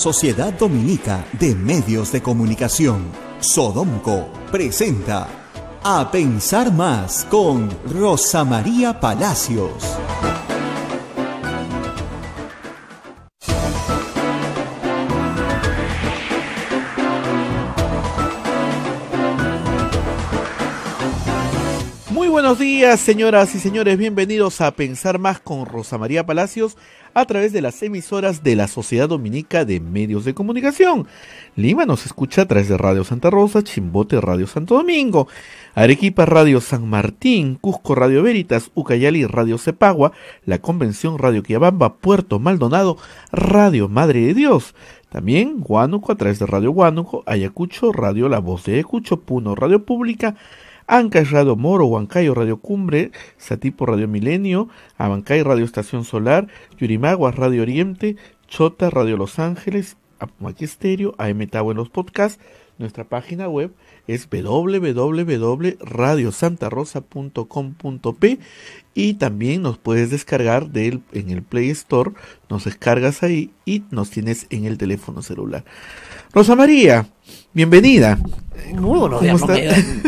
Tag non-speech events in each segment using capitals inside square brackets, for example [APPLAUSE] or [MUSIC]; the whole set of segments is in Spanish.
Sociedad Dominica de Medios de Comunicación, Sodomco, presenta A Pensar Más con Rosa María Palacios. Buenos días, señoras y señores, bienvenidos a Pensar Más con Rosa María Palacios a través de las emisoras de la Sociedad Dominica de Medios de Comunicación. Lima nos escucha a través de Radio Santa Rosa, Chimbote Radio Santo Domingo, Arequipa Radio San Martín, Cusco Radio Veritas, Ucayali Radio Cepagua, La Convención Radio Quiabamba, Puerto Maldonado, Radio Madre de Dios, también Huánuco a través de Radio Huánuco, Ayacucho, Radio La Voz de Ayacucho, Puno Radio Pública, Ancash Radio Moro, Huancayo Radio Cumbre, Satipo Radio Milenio, Abancay Radio Estación Solar, Yurimaguas Radio Oriente, Chota Radio Los Ángeles, Magisterio, AM Tau en los podcasts. Nuestra página web es www.radiosantarosa.com.p y también nos puedes descargar en el Play Store, nos descargas ahí y nos tienes en el teléfono celular. Rosa María, bienvenida muy buenos días.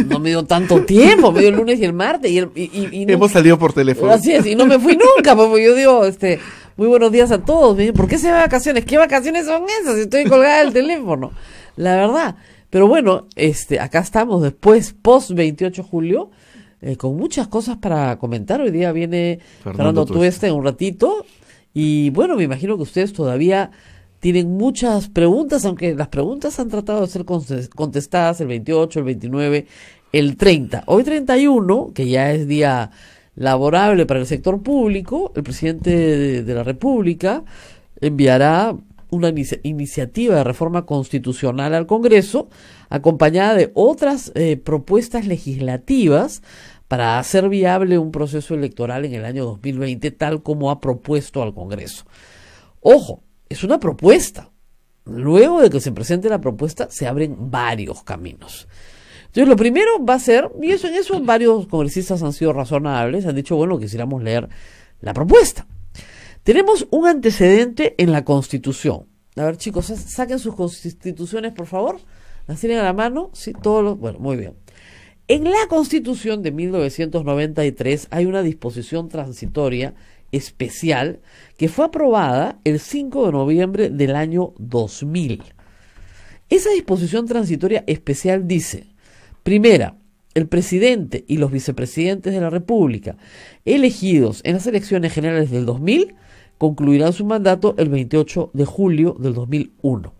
No, me dio, tanto tiempo, me dio el lunes y el martes. Y, Hemos salido por teléfono. Así es, y no me fui [LAUGHS] nunca, porque pues, yo digo, este, muy buenos días a todos. Me ¿por qué se va vacaciones? ¿Qué vacaciones son esas? Estoy colgada del teléfono. La verdad. Pero bueno, este, acá estamos después, post 28 de julio, eh, con muchas cosas para comentar. Hoy día viene Fernando, Fernando este en un ratito. Y bueno, me imagino que ustedes todavía tienen muchas preguntas, aunque las preguntas han tratado de ser contestadas el 28, el 29, el 30. Hoy 31, que ya es día laborable para el sector público, el presidente de, la República enviará una iniciativa de reforma constitucional al Congreso, acompañada de otras eh, propuestas legislativas para hacer viable un proceso electoral en el año 2020, tal como ha propuesto al Congreso. Ojo, es una propuesta. Luego de que se presente la propuesta, se abren varios caminos. Entonces, lo primero va a ser, y eso en eso varios congresistas han sido razonables, han dicho, bueno, quisiéramos leer la propuesta. Tenemos un antecedente en la Constitución. A ver, chicos, saquen sus constituciones, por favor. Las tienen a la mano. Sí, todos los. Bueno, muy bien. En la Constitución de 1993 hay una disposición transitoria especial que fue aprobada el 5 de noviembre del año 2000. Esa disposición transitoria especial dice, primera, el presidente y los vicepresidentes de la República, elegidos en las elecciones generales del 2000, concluirán su mandato el 28 de julio del 2001.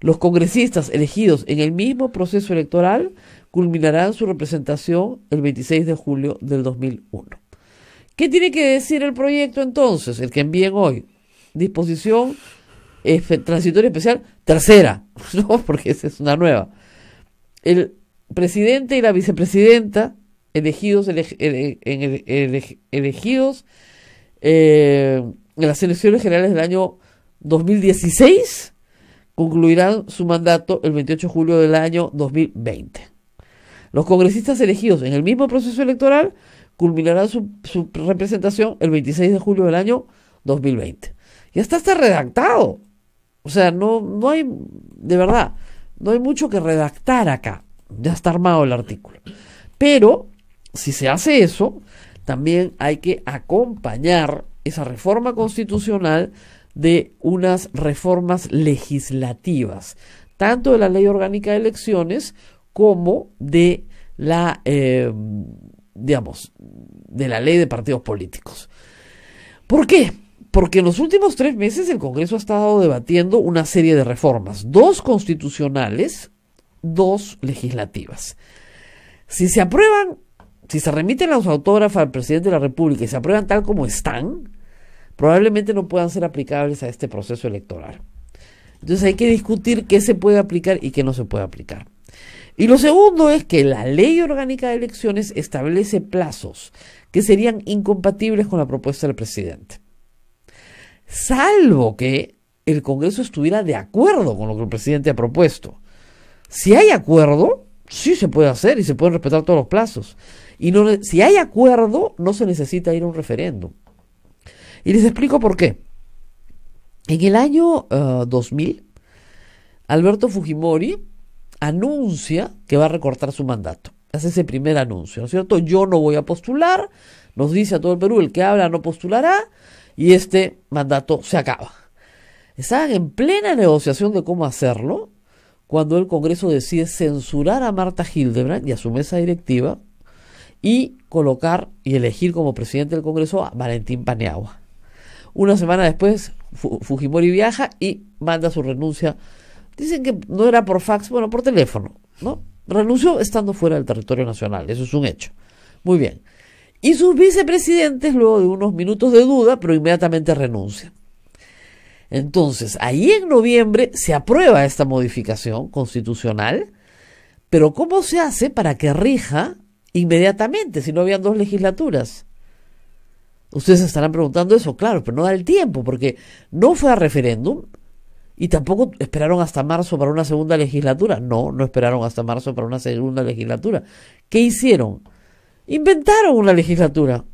Los congresistas elegidos en el mismo proceso electoral culminarán su representación el 26 de julio del 2001. ¿Qué tiene que decir el proyecto entonces, el que envíen hoy? Disposición eh, transitoria especial tercera, [LAUGHS] ¿no? porque esa es una nueva. El presidente y la vicepresidenta elegidos, eh, en las elecciones generales del año 2016 concluirán su mandato el 28 de julio del año 2020. Los congresistas elegidos en el mismo proceso electoral culminará su, representación el 26 de julio del año 2020. Ya está redactado. O sea, no, no hay, de verdad, no hay mucho que redactar acá. Ya está armado el artículo. Pero, si se hace eso, también hay que acompañar esa reforma constitucional de unas reformas legislativas, tanto de la ley orgánica de elecciones como de la eh, digamos, de la ley de partidos políticos. ¿Por qué? Porque en los últimos tres meses el Congreso ha estado debatiendo una serie de reformas, dos constitucionales, dos legislativas. Si se aprueban, si se remiten los autógrafos al presidente de la República y se aprueban tal como están, probablemente no puedan ser aplicables a este proceso electoral. Entonces hay que discutir qué se puede aplicar y qué no se puede aplicar. Y lo segundo es que la ley orgánica de elecciones establece plazos que serían incompatibles con la propuesta del presidente. Salvo que el Congreso estuviera de acuerdo con lo que el presidente ha propuesto. Si hay acuerdo, sí se puede hacer y se pueden respetar todos los plazos. Y si hay acuerdo, no se necesita ir a un referéndum. Y les explico por qué. En el año 2000, eh, Alberto Fujimori anuncia que va a recortar su mandato. Hace ese primer anuncio, ¿no es cierto? Yo no voy a postular, nos dice a todo el Perú, el que habla no postulará y este mandato se acaba. Estaban en plena negociación de cómo hacerlo cuando el Congreso decide censurar a Marta Hildebrand y a su mesa directiva y colocar y elegir como presidente del Congreso a Valentín Paneagua. Una semana después, Fujimori viaja y manda su renuncia Dicen que no era por fax, bueno, por teléfono, ¿no? Renunció estando fuera del territorio nacional, eso es un hecho. Muy bien. Y sus vicepresidentes, luego de unos minutos de duda, pero inmediatamente renuncian. Entonces, ahí en noviembre se aprueba esta modificación constitucional, pero ¿cómo se hace para que rija inmediatamente si no habían dos legislaturas? Ustedes estarán preguntando eso, claro, pero no da el tiempo, porque no fue a referéndum, y tampoco esperaron hasta marzo para una segunda legislatura. No, no esperaron hasta marzo para una segunda legislatura. ¿Qué hicieron? Inventaron una legislatura.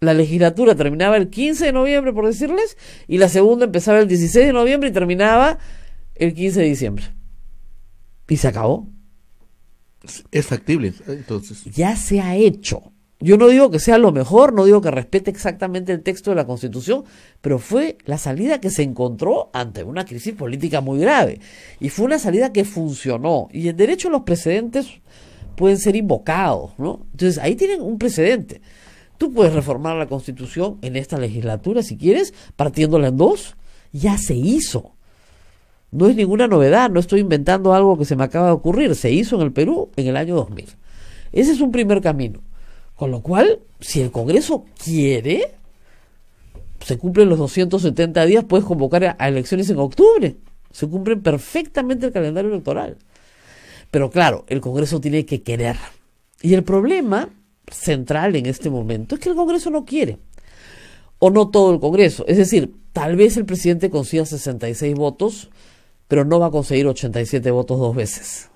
La legislatura terminaba el 15 de noviembre, por decirles, y la segunda empezaba el 16 de noviembre y terminaba el 15 de diciembre. Y se acabó. Es factible, entonces. Ya se ha hecho. Yo no digo que sea lo mejor, no digo que respete exactamente el texto de la Constitución, pero fue la salida que se encontró ante una crisis política muy grave. Y fue una salida que funcionó. Y en derecho los precedentes pueden ser invocados, ¿no? Entonces ahí tienen un precedente. Tú puedes reformar la Constitución en esta legislatura, si quieres, partiéndola en dos. Ya se hizo. No es ninguna novedad, no estoy inventando algo que se me acaba de ocurrir. Se hizo en el Perú en el año 2000. Ese es un primer camino. Con lo cual, si el Congreso quiere, se cumplen los 270 días, puedes convocar a elecciones en octubre. Se cumple perfectamente el calendario electoral. Pero claro, el Congreso tiene que querer. Y el problema central en este momento es que el Congreso no quiere. O no todo el Congreso. Es decir, tal vez el presidente consiga 66 votos, pero no va a conseguir 87 votos dos veces.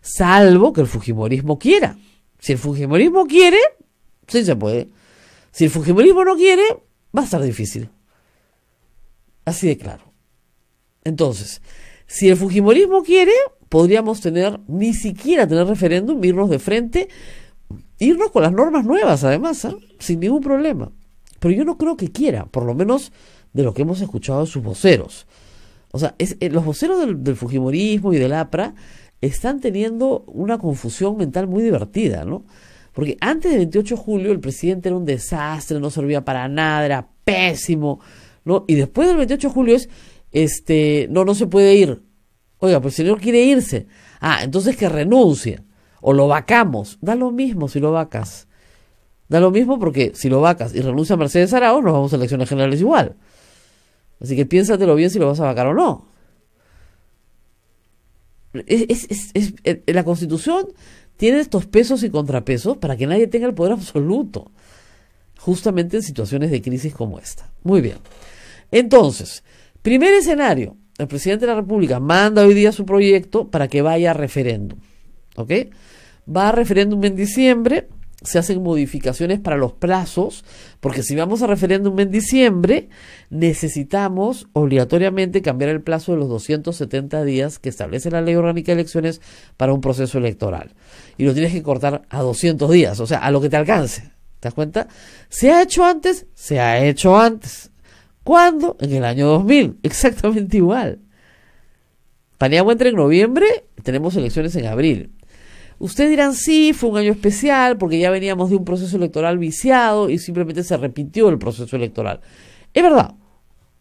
Salvo que el Fujimorismo quiera. Si el Fujimorismo quiere, sí se puede. Si el Fujimorismo no quiere, va a estar difícil. Así de claro. Entonces, si el Fujimorismo quiere, podríamos tener, ni siquiera tener referéndum, irnos de frente, irnos con las normas nuevas, además, ¿eh? sin ningún problema. Pero yo no creo que quiera, por lo menos de lo que hemos escuchado de sus voceros. O sea, es, eh, los voceros del, del Fujimorismo y del APRA están teniendo una confusión mental muy divertida, ¿no? Porque antes del 28 de julio el presidente era un desastre, no servía para nada, era pésimo, ¿no? Y después del 28 de julio es, este, no, no se puede ir. Oiga, pues el señor quiere irse. Ah, entonces que renuncie. O lo vacamos. Da lo mismo si lo vacas. Da lo mismo porque si lo vacas y renuncia a Mercedes Arao, nos vamos a elecciones generales igual. Así que piénsatelo bien si lo vas a vacar o no. Es, eh, eh, la Constitución tiene estos pesos y contrapesos para que nadie tenga el poder [LAUGHS] absoluto, justamente en situaciones de crisis como esta. Muy bien. Entonces, primer escenario, el presidente de la República manda hoy día su proyecto para que vaya a referéndum. ¿Ok? Va a referéndum en diciembre se hacen modificaciones para los plazos, porque si vamos a referéndum en diciembre, necesitamos obligatoriamente cambiar el plazo de los 270 días que establece la Ley Orgánica de Elecciones para un proceso electoral. Y lo tienes que cortar a 200 días, o sea, a lo que te alcance. ¿Te das cuenta? ¿Se ha hecho antes? Se ha hecho antes. ¿Cuándo? En el año 2000, [LAUGHS] exactamente igual. Paniagua entra en noviembre, tenemos elecciones en abril. Ustedes dirán, sí, fue un año especial porque ya veníamos de un proceso electoral viciado y simplemente se repitió el proceso electoral. Es verdad,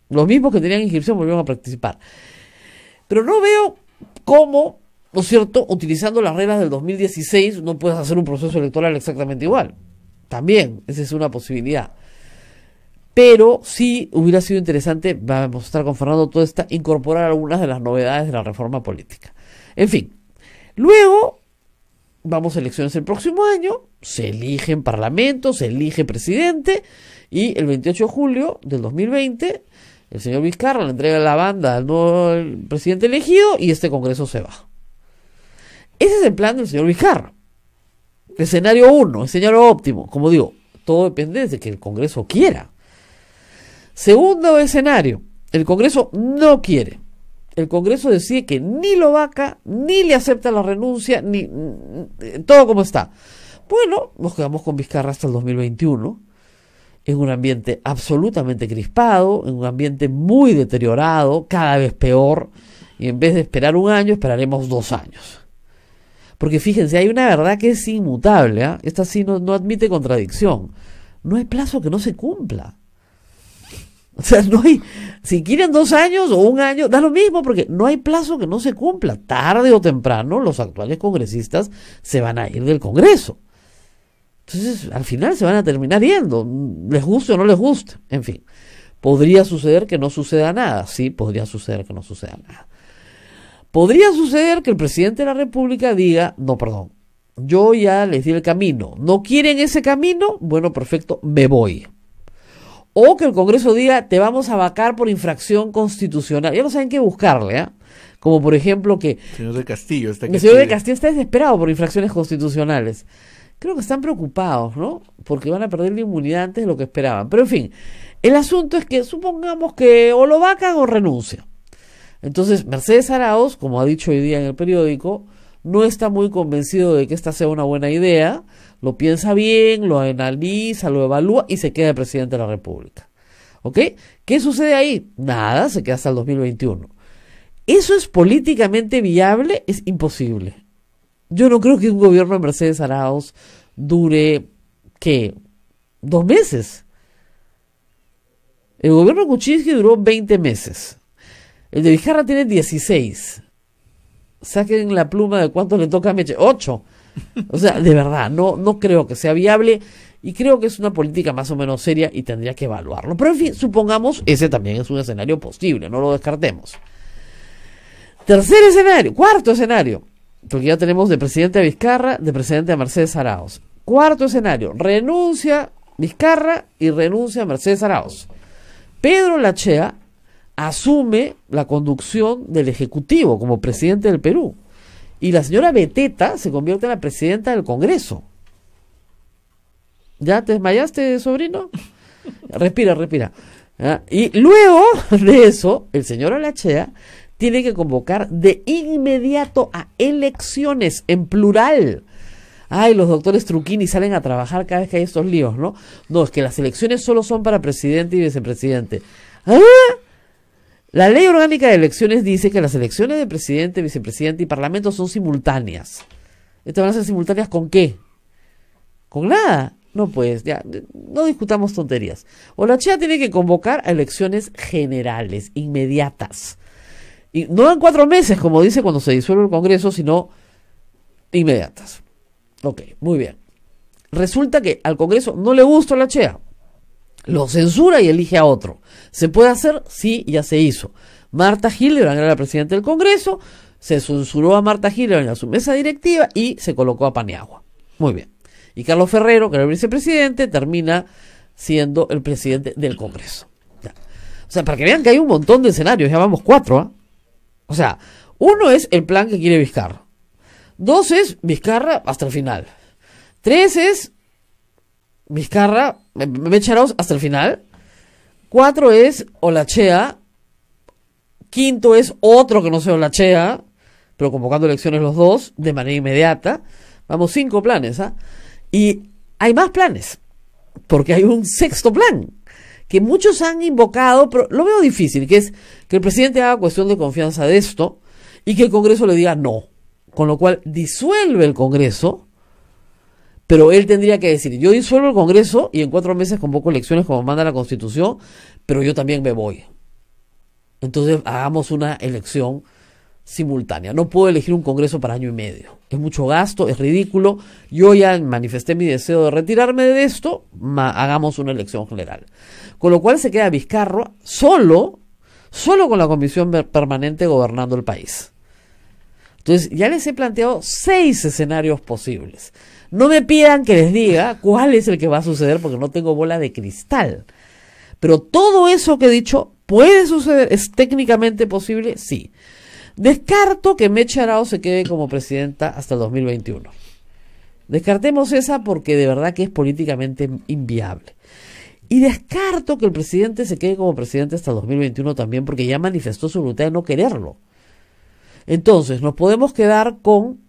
los mismos que tenían inscripción volvieron a participar. Pero no veo cómo, ¿no es cierto?, utilizando las reglas del 2016 no puedes hacer un proceso electoral exactamente igual. También, esa es una posibilidad. Pero sí hubiera sido interesante, vamos a estar con Fernando Toda esta, incorporar algunas de las novedades de la reforma política. En fin, luego vamos a elecciones el próximo año, se elige en parlamento, se elige presidente y el 28 de julio del 2020 el señor Vizcarra le entrega la banda al nuevo presidente elegido y este Congreso se va. Ese es el plan del señor Vizcarra. Escenario 1, escenario óptimo. Como digo, todo depende de que el Congreso quiera. Segundo escenario, el Congreso no quiere el Congreso decide que ni lo vaca, ni le acepta la renuncia, ni mm, todo como está. Bueno, nos quedamos con Vizcarra hasta el 2021, en un ambiente absolutamente crispado, en un ambiente muy deteriorado, cada vez peor, y en vez de esperar un año, esperaremos dos años. Porque fíjense, hay una verdad que es inmutable, ¿ah? esta sí no admite contradicción. No hay plazo que no se cumpla. O sea, no hay, si quieren dos años o un año, da lo mismo porque no hay plazo que no se cumpla. Tarde o temprano los actuales congresistas se van a ir del Congreso. Entonces, al final se van a terminar yendo, les guste o no les guste. En fin, podría suceder que no suceda nada. Sí, podría suceder que no suceda nada. Podría suceder que el presidente de la República diga, no, perdón, yo ya les di el camino. ¿No quieren ese camino? Bueno, perfecto, me voy. O que el Congreso diga, te vamos a vacar por infracción constitucional. Ya no saben qué buscarle, ¿ah? Como por ejemplo que... El señor de Castillo está... El señor de Castillo está desesperado por infracciones constitucionales. Creo que están preocupados, ¿no? Porque van a perder la inmunidad antes de lo que esperaban. Pero en fin, el asunto es que supongamos que o lo vacan o renuncia. Entonces, Mercedes Araos, como ha dicho hoy día en el periódico, no está muy convencido de que esta sea una buena idea lo piensa bien, lo analiza, lo evalúa y se queda presidente de la República. ¿Ok? ¿Qué sucede ahí? Nada, se queda hasta el 2021. ¿Eso es políticamente viable? Es imposible. Yo no creo que un gobierno de Mercedes Arauz dure, ¿qué? Dos meses. El gobierno Kuczynski duró 20 meses. El de Vizcarra tiene 16. Saquen la pluma de cuánto le toca a Meche. 8. O sea, de verdad, no, no creo que sea viable y creo que es una política más o menos seria y tendría que evaluarlo. Pero en fin, supongamos ese también es un escenario posible, no lo descartemos. Tercer escenario, cuarto escenario, porque ya tenemos de presidente a Vizcarra, de presidente a Mercedes Araos. Cuarto escenario, renuncia Vizcarra y renuncia a Mercedes Araos. Pedro Lachea asume la conducción del Ejecutivo como presidente del Perú. Y la señora Beteta se convierte en la presidenta del Congreso. ¿Ya te desmayaste, sobrino? [LAUGHS] respira, respira. Y luego [LAUGHS] de eso, el señor Alachea tiene que convocar de inmediato a elecciones en plural. Ay, los doctores Truquini salen a trabajar cada vez que hay estos líos, ¿no? No, es que las elecciones solo son para presidente y vicepresidente. ¿Ah? La ley orgánica de elecciones dice que las elecciones de presidente, vicepresidente y parlamento son simultáneas. ¿Estas van a ser simultáneas con qué? Con nada. No, pues, ya, no discutamos tonterías. O la CHEA tiene que convocar a elecciones generales, inmediatas. Y no en cuatro meses, como dice cuando se disuelve el Congreso, sino inmediatas. Ok, muy bien. Resulta que al Congreso no le gusta la CHEA lo censura y elige a otro. ¿Se puede hacer? Sí, ya se hizo. Marta hiller era la presidenta del Congreso, se censuró a Marta Gil en su mesa directiva y se colocó a Paniagua. Muy bien. Y Carlos Ferrero, que era el vicepresidente, termina siendo el presidente del Congreso. O sea, para que vean que hay un montón de escenarios, ya vamos cuatro. ¿ah? O sea, uno es el plan que quiere Vizcarra. Dos es Vizcarra hasta el final. Tres es Vizcarra, echaros hasta el final. Cuatro es Olachea. Quinto es otro que no sea Olachea, pero convocando elecciones los dos de manera inmediata. Vamos, cinco planes. ¿ah? Y hay más planes, porque hay un sexto plan que muchos han invocado, pero lo veo difícil, que es que el presidente haga cuestión de confianza de esto y que el Congreso le diga no. Con lo cual disuelve el Congreso pero él tendría que decir, yo disuelvo el Congreso y en cuatro meses convoco elecciones como manda la Constitución, pero yo también me voy. Entonces hagamos una elección simultánea. No puedo elegir un Congreso para año y medio. Es mucho gasto, es ridículo. Yo ya manifesté mi deseo de retirarme de esto, hagamos una elección general. Con lo cual se queda Vizcarro solo, solo con la Comisión Permanente gobernando el país. Entonces ya les he planteado seis escenarios posibles. No me pidan que les diga cuál es el que va a suceder porque no tengo bola de cristal. Pero todo eso que he dicho puede suceder, es técnicamente posible, sí. Descarto que Meche Arao se quede como presidenta hasta el 2021. Descartemos esa porque de verdad que es políticamente inviable. Y descarto que el presidente se quede como presidente hasta 2021 también porque ya manifestó su voluntad de no quererlo. Entonces, nos podemos quedar con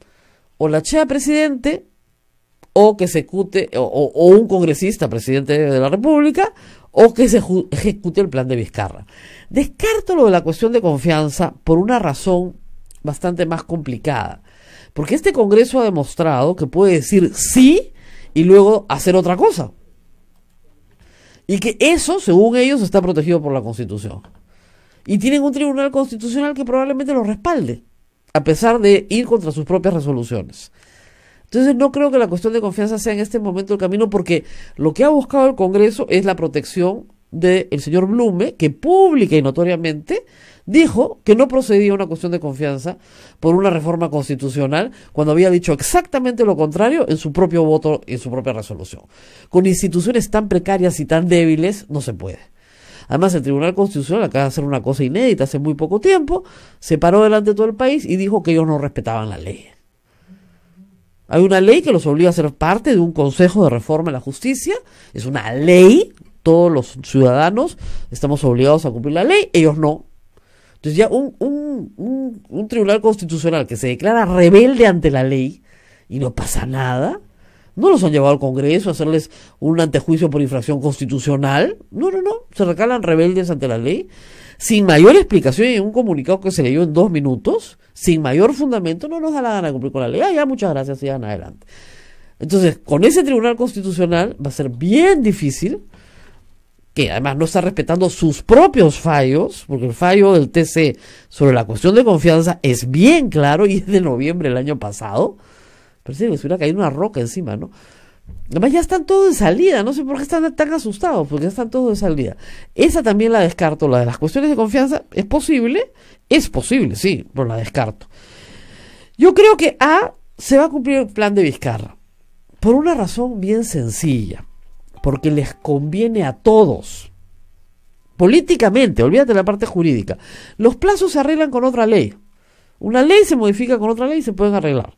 o la chea presidente o que se ejecute, o, un congresista presidente de la República, o que se ejecute el plan de Vizcarra. Descarto lo de la cuestión de confianza por una razón bastante más complicada, porque este Congreso ha demostrado que puede decir sí y luego hacer otra cosa. Y que eso, según ellos, está protegido por la Constitución. Y tienen un tribunal constitucional que probablemente lo respalde, a pesar de ir contra sus propias resoluciones. Entonces no creo que la cuestión de confianza sea en este momento el camino porque lo que ha buscado el Congreso es la protección del el señor Blume, que pública y notoriamente dijo que no procedía una cuestión de confianza por una reforma constitucional cuando había dicho exactamente lo contrario en su propio voto y en su propia resolución. Con instituciones tan precarias y tan débiles no se puede. Además, el Tribunal Constitucional acaba de hacer una cosa inédita hace muy poco tiempo, se paró delante de todo el país y dijo que ellos no respetaban la ley. Hay una ley que los obliga a ser parte de un Consejo de Reforma de la Justicia. Es una ley. Todos los ciudadanos estamos obligados a cumplir la ley. Ellos no. Entonces ya un, un, tribunal constitucional que se declara rebelde ante la ley y no pasa nada. No los han llevado al Congreso a hacerles un antejuicio por infracción constitucional. No, no, no. Se recalan rebeldes ante la ley sin mayor explicación y en un comunicado que se leyó en dos minutos, sin mayor fundamento, no nos da la gana cumplir con la ley. Ah, ya, muchas gracias, van adelante. Entonces, con ese Tribunal Constitucional va a ser bien difícil, que además no está respetando sus propios fallos, porque el fallo del TC sobre la cuestión de confianza es bien claro y es de noviembre del año pasado. Parece que se hubiera caído una roca encima, ¿no? Además, ya están todos de salida, no sé por qué están tan asustados, porque ya están todos de salida. Esa también la descarto, la de las cuestiones de confianza, ¿es posible? Es posible, sí, pero la descarto. Yo creo que A se va a cumplir el plan de Vizcarra, por una razón bien sencilla, porque les conviene a todos. Políticamente, olvídate la parte jurídica. Los plazos se arreglan con otra ley. Una ley se modifica con otra ley y se pueden arreglar.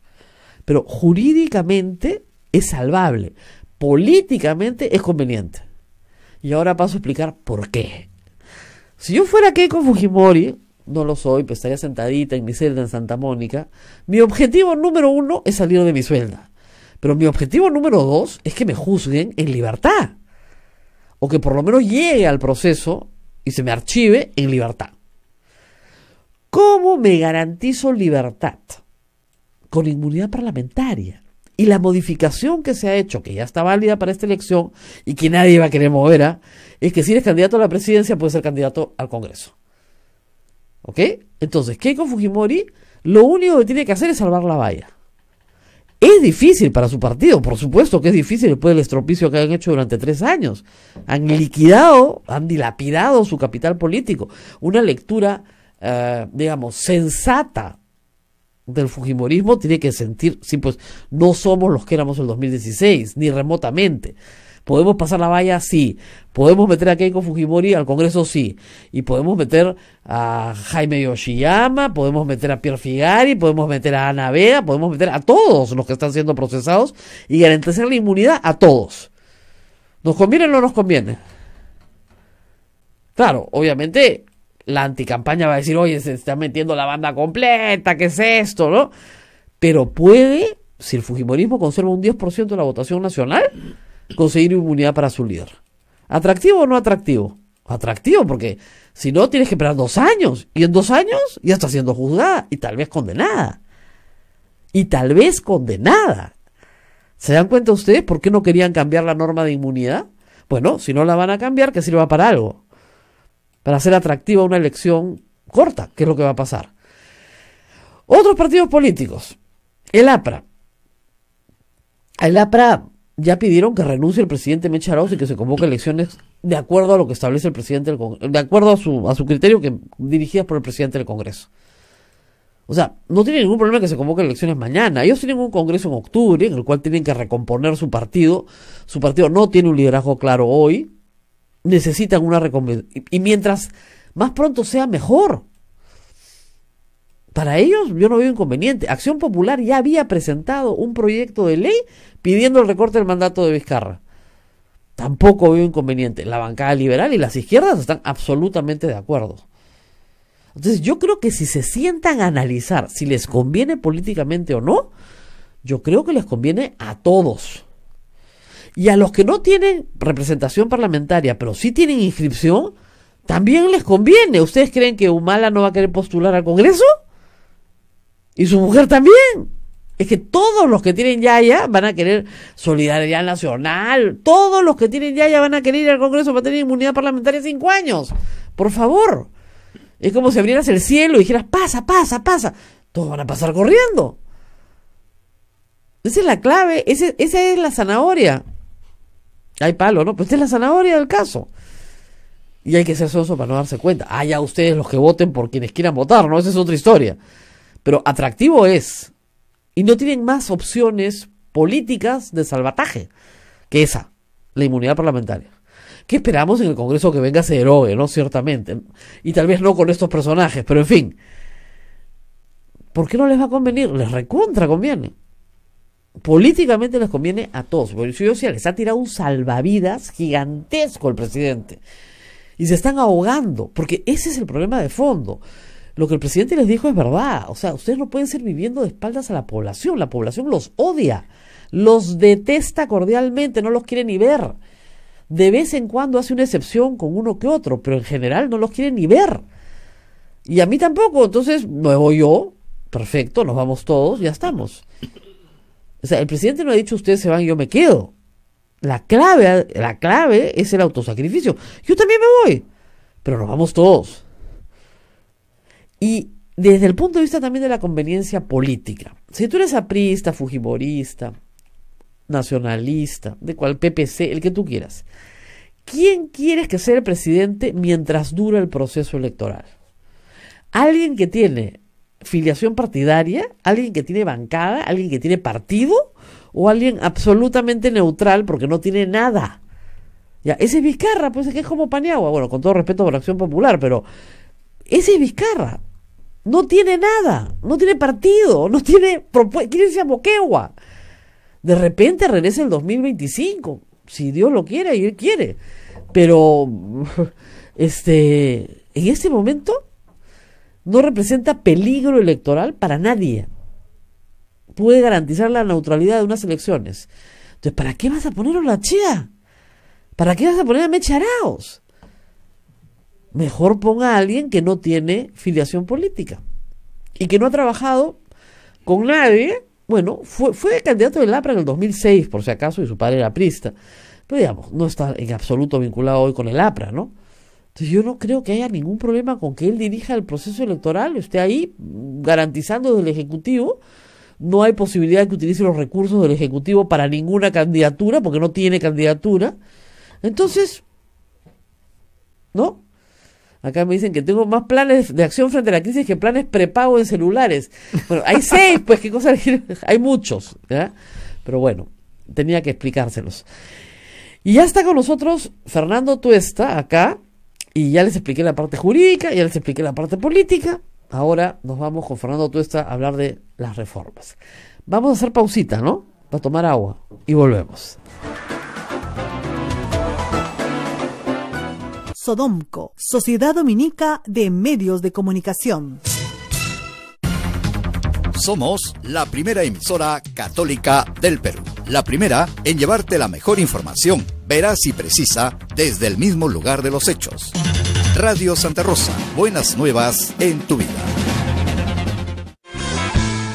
Pero jurídicamente es salvable. Políticamente es conveniente. Y ahora paso a explicar por qué. Si yo fuera con Fujimori, no lo soy, pero estaría sentadita en mi celda en Santa Mónica, mi objetivo número uno es salir de mi celda. Pero mi objetivo número dos es que me juzguen en libertad. O que por lo menos llegue al proceso y se me archive en libertad. ¿Cómo me garantizo libertad? Con inmunidad parlamentaria. Y la modificación que se ha hecho, que ya está válida para esta elección y que nadie va a querer mover, ¿ah? es que si eres candidato a la presidencia, puedes ser candidato al Congreso. ¿Ok? Entonces, Keiko Fujimori lo único que tiene que hacer es salvar la valla. Es difícil para su partido, por supuesto que es difícil después del estropicio que han hecho durante tres años. Han liquidado, han dilapidado su capital político. Una lectura, eh, digamos, sensata del Fujimorismo tiene que sentir, sí, pues no somos los que éramos en 2016, ni remotamente. ¿Podemos pasar la valla? Sí. ¿Podemos meter a Keiko Fujimori al Congreso? Sí. Y podemos meter a Jaime Yoshiyama, podemos meter a Pierre Figari, podemos meter a Ana Vega, podemos meter a todos los que están siendo procesados y garantizar la inmunidad a todos. ¿Nos conviene o no nos conviene? Claro, obviamente la anticampaña va a decir, oye, se está metiendo la banda completa, ¿qué es esto? ¿no? Pero puede, si el Fujimorismo conserva un 10% de la votación nacional, conseguir inmunidad para su líder. ¿Atractivo o no atractivo? Atractivo, porque si no, tienes que esperar dos años. Y en dos años ya está siendo juzgada y tal vez condenada. Y tal vez condenada. ¿Se dan cuenta ustedes por qué no querían cambiar la norma de inmunidad? Bueno, si no la van a cambiar, que sirva para algo para hacer atractiva una elección corta, que es lo que va a pasar. Otros partidos políticos. El APRA. El APRA ya pidieron que renuncie el presidente Mecharos y que se convoque elecciones de acuerdo a lo que establece el presidente del Congreso, de acuerdo a su, a su criterio que dirigidas por el presidente del Congreso. O sea, no tiene ningún problema que se convoquen elecciones mañana. Ellos tienen un congreso en octubre en el cual tienen que recomponer su partido. Su partido no tiene un liderazgo claro hoy necesitan una y, mientras más pronto sea, mejor. Para ellos yo no veo inconveniente. Acción Popular ya había presentado un proyecto de ley pidiendo el recorte del mandato de Vizcarra. Tampoco veo inconveniente. La bancada liberal y las izquierdas están absolutamente de acuerdo. Entonces yo creo que si se sientan a analizar si les conviene políticamente o no, yo creo que les conviene a todos. Y a los que no tienen representación parlamentaria, pero sí tienen inscripción, también les conviene. ¿Ustedes creen que Humala no va a querer postular al Congreso? Y su mujer también. Es que todos los que tienen ya van a querer solidaridad nacional. Todos los que tienen Yaya van a querer ir al Congreso para tener inmunidad parlamentaria cinco años. Por favor. Es como si abrieras el cielo y dijeras, pasa, pasa, pasa. Todos van a pasar corriendo. Esa es la clave, esa, esa es la zanahoria. Hay palo, ¿no? Pues esta es la zanahoria del caso. Y hay que ser soso para no darse cuenta. Ah, ya ustedes los que voten por quienes quieran votar, ¿no? Esa es otra historia. Pero atractivo es. Y no tienen más opciones políticas de salvataje que esa, la inmunidad parlamentaria. ¿Qué esperamos en el Congreso que venga ese héroe, no? Ciertamente. Y tal vez no con estos personajes, pero en fin. ¿Por qué no les va a convenir? Les recontra conviene políticamente les conviene a todos. Porque si les ha tirado un salvavidas gigantesco el presidente. Y se están ahogando, porque ese es el problema de fondo. Lo que el presidente les dijo es verdad. O sea, ustedes no pueden ser viviendo de espaldas a la población. La población los odia, los detesta cordialmente, no los quiere ni ver. De vez en cuando hace una excepción con uno que otro, pero en general no los quiere ni ver. Y a mí tampoco. Entonces, me voy yo. Perfecto, nos vamos todos, ya estamos. O sea, el presidente no ha dicho ustedes se van, yo me quedo. La clave, la clave es el autosacrificio. Yo también me voy, pero nos vamos todos. Y desde el punto de vista también de la conveniencia política, si tú eres aprista, fujimorista, nacionalista, de cual PPC, el que tú quieras, ¿quién quieres que sea el presidente mientras dura el proceso electoral? Alguien que tiene filiación partidaria, alguien que tiene bancada, alguien que tiene partido o alguien absolutamente neutral porque no tiene nada. Ya, ese Vizcarra, pues es que es como Paniagua, bueno, con todo respeto por la acción popular, pero ese Vizcarra. No tiene nada, no tiene partido, no tiene propuesta. ¿Quién llama Moquegua? De repente regresa el 2025, si Dios lo quiere y él quiere. Pero, [LAUGHS] este, en este momento no representa peligro electoral para nadie. Puede garantizar la neutralidad de unas elecciones. Entonces, ¿para qué vas a poner a chía? ¿Para qué vas a poner a Mecharaos? Mejor ponga a alguien que no tiene filiación política y que no ha trabajado con nadie. Bueno, fue, fue candidato del APRA en el 2006, por si acaso, y su padre era prista. Pero digamos, no está en absoluto vinculado hoy con el APRA, ¿no? Entonces yo no creo que haya ningún problema con que él dirija el proceso electoral, esté ahí mm, garantizando del Ejecutivo. No hay posibilidad de que utilice los recursos del Ejecutivo para ninguna candidatura, porque no tiene candidatura. Entonces, ¿no? Acá me dicen que tengo más planes de acción frente a la crisis que planes prepago en celulares. Bueno, hay seis, pues qué cosa, [LAUGHS] hay muchos, Pero bueno, tenía que explicárselos. Y ya está con nosotros Fernando Tuesta, acá, y ya les expliqué la parte jurídica, ya les expliqué la parte política. Ahora nos vamos con Fernando Tuesta a hablar de las reformas. Vamos a hacer pausita, ¿no? Para tomar agua y volvemos. Sodomco, Sociedad Dominica de Medios de Comunicación. Somos la primera emisora católica del Perú. La primera, en llevarte la mejor información, veraz y precisa, desde el mismo lugar de los hechos. Radio Santa Rosa, buenas nuevas en tu vida.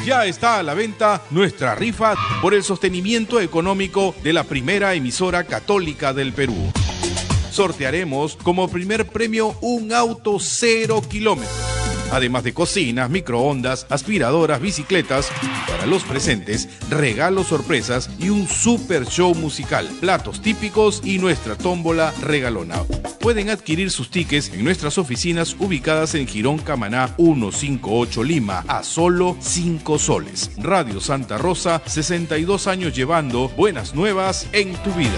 Ya está a la venta nuestra rifa por el sostenimiento económico de la primera emisora católica del Perú. Sortearemos como primer premio un auto cero kilómetros además de cocinas, microondas, aspiradoras, bicicletas y para los presentes, regalos sorpresas y un super show musical, platos típicos y nuestra tómbola regalona. Pueden adquirir sus tickets en nuestras oficinas ubicadas en Girón Camaná 158 Lima a solo 5 soles. Radio Santa Rosa, 62 años llevando buenas nuevas en tu vida.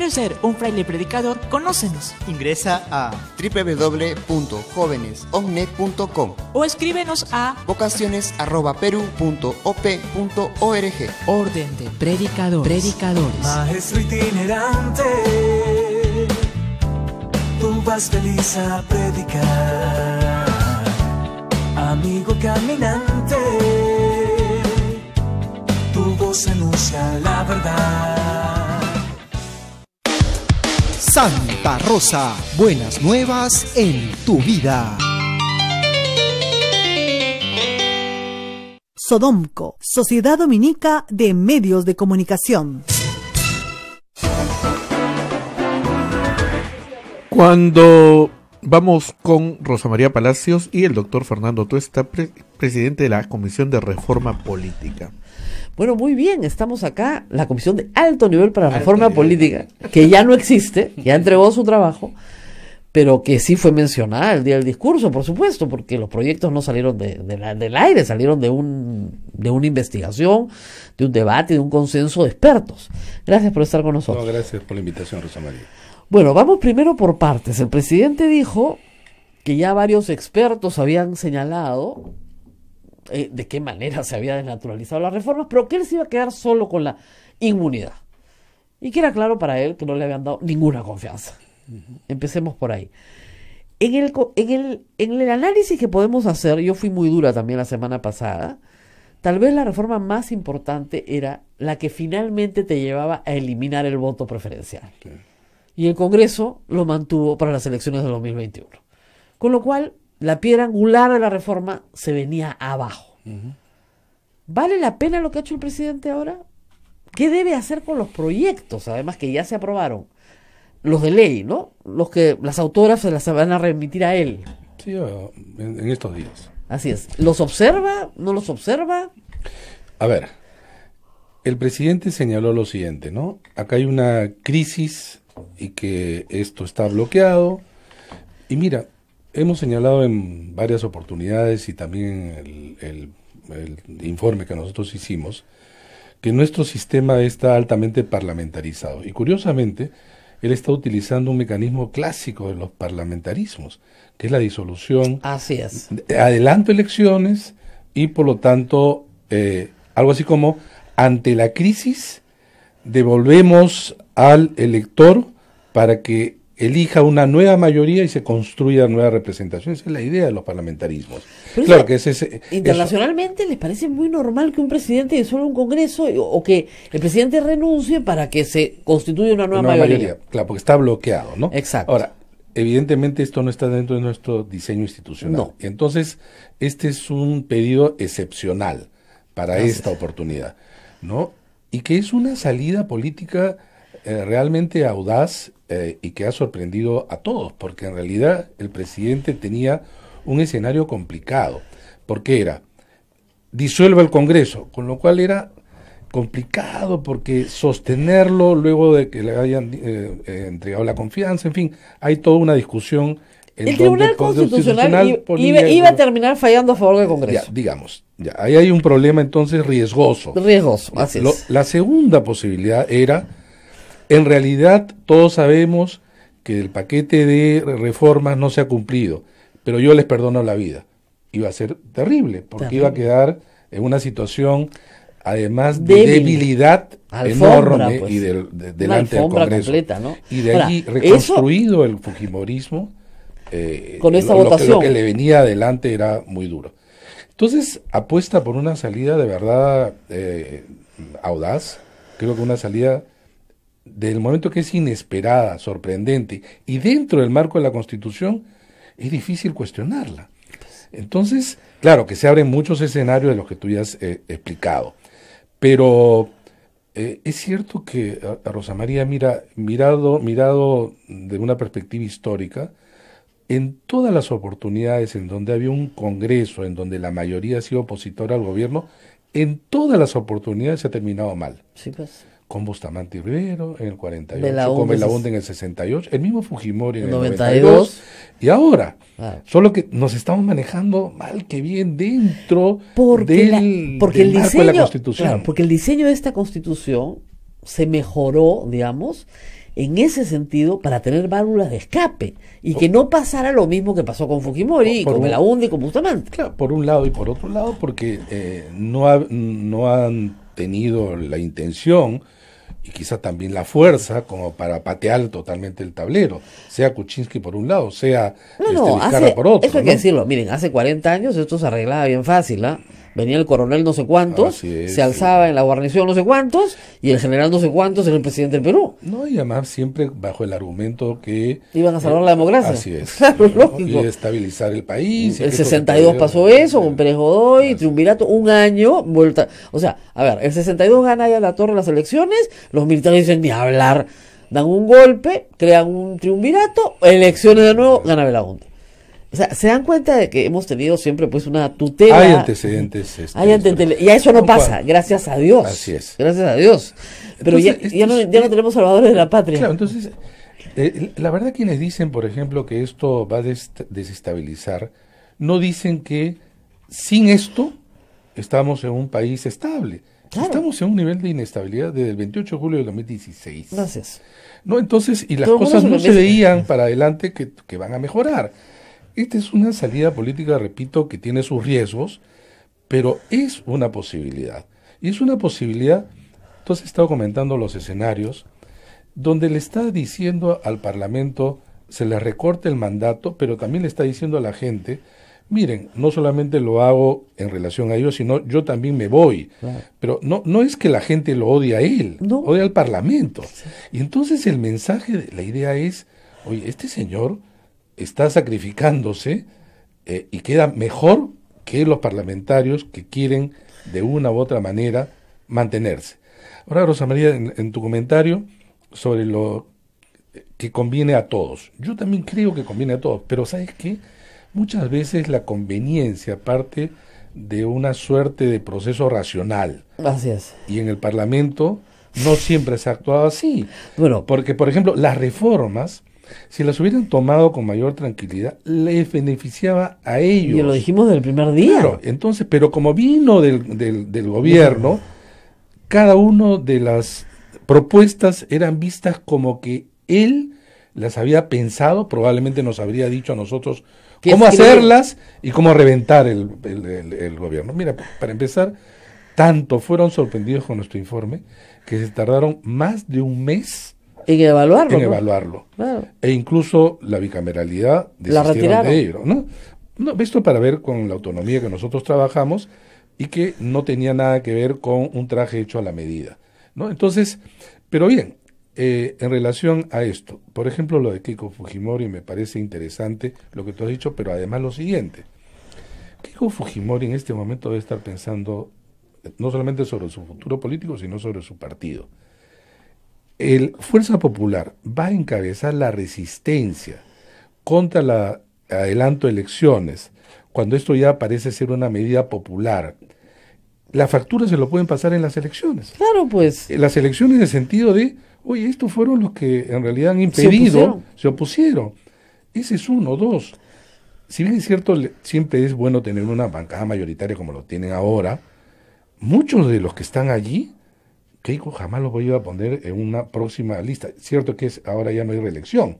¿Quieres ser un fraile predicador? Conócenos. Ingresa a www.jovenesomne.com o escríbenos a vocaciones.peru.op.org. Orden de predicadores. Predicadores. Maestro itinerante, tú vas feliz a predicar. Amigo caminante, tu voz anuncia la verdad Santa Rosa, buenas nuevas en tu vida. Sodomco, Sociedad Dominica de Medios de Comunicación. Cuando vamos con Rosa María Palacios y el doctor Fernando Tuesta, presidente de la Comisión de Reforma Política. Bueno, muy bien, estamos acá, la Comisión de Alto Nivel para la Reforma Política, que ya no existe, ya entregó su trabajo, pero que sí fue mencionada el día del discurso, por supuesto, porque los proyectos no salieron del aire, salieron de, un, de una investigación, de un debate, de un consenso de expertos. Gracias por estar con nosotros. gracias por la invitación, Rosa María. Bueno, vamos primero por partes. El presidente dijo que ya varios expertos habían señalado eh, de qué manera se había desnaturalizado las reformas, pero que él se iba a quedar solo con la inmunidad. Y que era claro para él que no le habían dado ninguna confianza. Empecemos por ahí. En el, en, el, análisis que podemos hacer, yo fui muy dura también la semana pasada, tal vez la reforma más importante era la que finalmente te llevaba a eliminar el voto preferencial. Y el Congreso lo mantuvo para las elecciones de 2021. Con lo cual, la piedra angular de la reforma se venía abajo. ¿Vale la pena lo que ha hecho el presidente ahora? ¿Qué debe hacer con los proyectos, además que ya se aprobaron? Los de ley, ¿no? Los que las autógrafas se las van a remitir a él. Sí, en estos días. Así es. ¿Los observa? ¿No los observa? A ver, el presidente señaló lo siguiente, ¿no? Acá hay una crisis y que esto está bloqueado. Y mira, Hemos señalado en varias oportunidades y también el, el, informe que nosotros hicimos que nuestro sistema está altamente parlamentarizado y curiosamente él está utilizando un mecanismo clásico de los parlamentarismos, que es la disolución. Así es. Adelanto elecciones y por lo tanto eh, algo así como ante la crisis devolvemos al elector para que elija una nueva mayoría y se construya nueva representación. Esa es la idea de los parlamentarismos. claro que es internacionalmente les parece muy normal que un presidente disuelva un congreso o que el presidente renuncie para que se constituya una nueva, mayoría. Claro, porque está bloqueado, ¿no? Exacto. Ahora, evidentemente esto no está dentro de nuestro diseño institucional. Entonces, este es un pedido excepcional para esta oportunidad, ¿no? Y que es una salida política eh, realmente audaz eh, y que ha sorprendido a todos, porque en realidad el presidente tenía un escenario complicado, porque era disuelva el Congreso, con lo cual era complicado porque sostenerlo luego de que le hayan eh, entregado la confianza, en fin, hay toda una discusión. el Tribunal Constitucional, iba, iba, a terminar fallando a favor del Congreso. digamos, ya, ahí hay un problema entonces riesgoso. Riesgoso, así la segunda posibilidad era en realidad todos sabemos que el paquete de reformas no se ha cumplido, pero yo les perdono la vida. Iba a ser terrible, porque iba a quedar en una situación además de debilidad enorme y pues. delante del Congreso. Y de allí reconstruido el fujimorismo, eh, con esta lo, que, le venía adelante era muy duro. Entonces apuesta por una salida de verdad eh, audaz, creo que una salida del momento que es inesperada, sorprendente, y dentro del marco de la Constitución, es difícil cuestionarla. Entonces, claro que se abren muchos escenarios de los que tú ya has eh, explicado, pero eh, es cierto que Rosa María, mira, mirado, mirado de una perspectiva histórica, en todas las oportunidades en donde había un Congreso, en donde la mayoría ha sido opositora al gobierno, en todas las oportunidades se ha terminado mal. Sí, pues con Bustamante y Rivero en el 48, con Belaunde en el 68, el mismo Fujimori en el 92, y ahora. Ah. Solo que nos estamos manejando mal que bien dentro del, porque el diseño, de la Constitución. porque el diseño de esta Constitución se mejoró, digamos, en ese sentido para tener válvulas de escape y que no pasara lo mismo que pasó con Fujimori, y con Belaunde y con Bustamante. Claro, por un lado y por otro lado, porque eh, no, no han tenido la intención y quizá también la fuerza como para patear totalmente el tablero, sea Kuczynski por un lado, sea no, este, por otro. Eso hay que decirlo, miren, hace 40 años esto se arreglaba bien fácil, ¿ah? venía el coronel no sé cuántos, se alzaba en la guarnición no sé cuántos, y el general no sé cuántos era el presidente del Perú. No, y además siempre bajo el argumento que... Iban a eh, salvar la democracia. Así es. [LAUGHS] Y estabilizar el país. El 62 pasó eso, con Pérez Godoy, triunvirato, un año, vuelta... O sea, a ver, el 62 gana ya la torre las elecciones, los militares dicen ni hablar, dan un golpe, crean un triunvirato, elecciones de nuevo, gana Belaunde. O sea, se dan cuenta de que hemos tenido siempre pues una tutela. Hay antecedentes. Este, y hay eso no pasa, gracias a Dios. Así es. Gracias a Dios. Pero ya, este no, este tenemos salvadores de la patria. Claro, entonces, eh, la verdad quienes dicen, por ejemplo, que esto va a desestabilizar, no dicen que sin esto estamos en un país estable. Estamos en un nivel de inestabilidad desde el 28 de julio de 2016. Gracias. No, entonces, y las cosas no se veían para adelante que van a mejorar. Esta es una salida política, repito, que tiene sus riesgos, pero es una posibilidad. Y es una posibilidad, entonces he estado comentando los escenarios, donde le está diciendo al Parlamento, se le recorte el mandato, pero también le está diciendo a la gente, miren, no solamente lo hago en relación a ellos, sino yo también me voy. Pero no, no es que la gente lo odie a él, no. odia al Parlamento. Y entonces el mensaje, la idea es, oye, este señor está sacrificándose eh, y queda mejor que los parlamentarios que quieren de una u otra manera mantenerse. Ahora, Rosa María, en, tu comentario sobre lo que conviene a todos. Yo también creo que conviene a todos, pero ¿sabes qué? Muchas veces la conveniencia parte de una suerte de proceso racional. Gracias. Y en el Parlamento no siempre se ha actuado así. Bueno, porque por ejemplo, las reformas si las hubieran tomado con mayor tranquilidad, les beneficiaba a ellos. Y lo dijimos del primer día. entonces, pero como vino del, del, gobierno, cada una de las propuestas eran vistas como que él las había pensado, probablemente nos habría dicho a nosotros cómo hacerlas y cómo reventar el, el gobierno. Mira, para empezar, tanto fueron sorprendidos con nuestro informe que se tardaron más de un mes en pues. evaluarlo. evaluarlo. E incluso la bicameralidad la de ello, ¿no? ¿no? Esto para ver con la autonomía que nosotros trabajamos y que no tenía nada que ver con un traje hecho a la medida, ¿no? Entonces, pero bien, eh, en relación a esto, por ejemplo, lo de Kiko Fujimori me parece interesante lo que tú has dicho, pero además lo siguiente. Kiko Fujimori en este momento debe estar pensando no solamente sobre su futuro político, sino sobre su partido. El Fuerza Popular va a encabezar la resistencia contra el adelanto de elecciones, cuando esto ya parece ser una medida popular. La factura se lo pueden pasar en las elecciones. Claro, pues. Eh, las elecciones en el sentido de, oye, estos fueron los que en realidad han impedido, se opusieron. Se opusieron. Ese es uno, dos. Si bien es cierto, siempre es bueno tener una bancada mayoritaria como lo tienen ahora, muchos de los que están allí Keiko jamás lo voy a poner en una próxima lista. Cierto que es, ahora ya no hay reelección,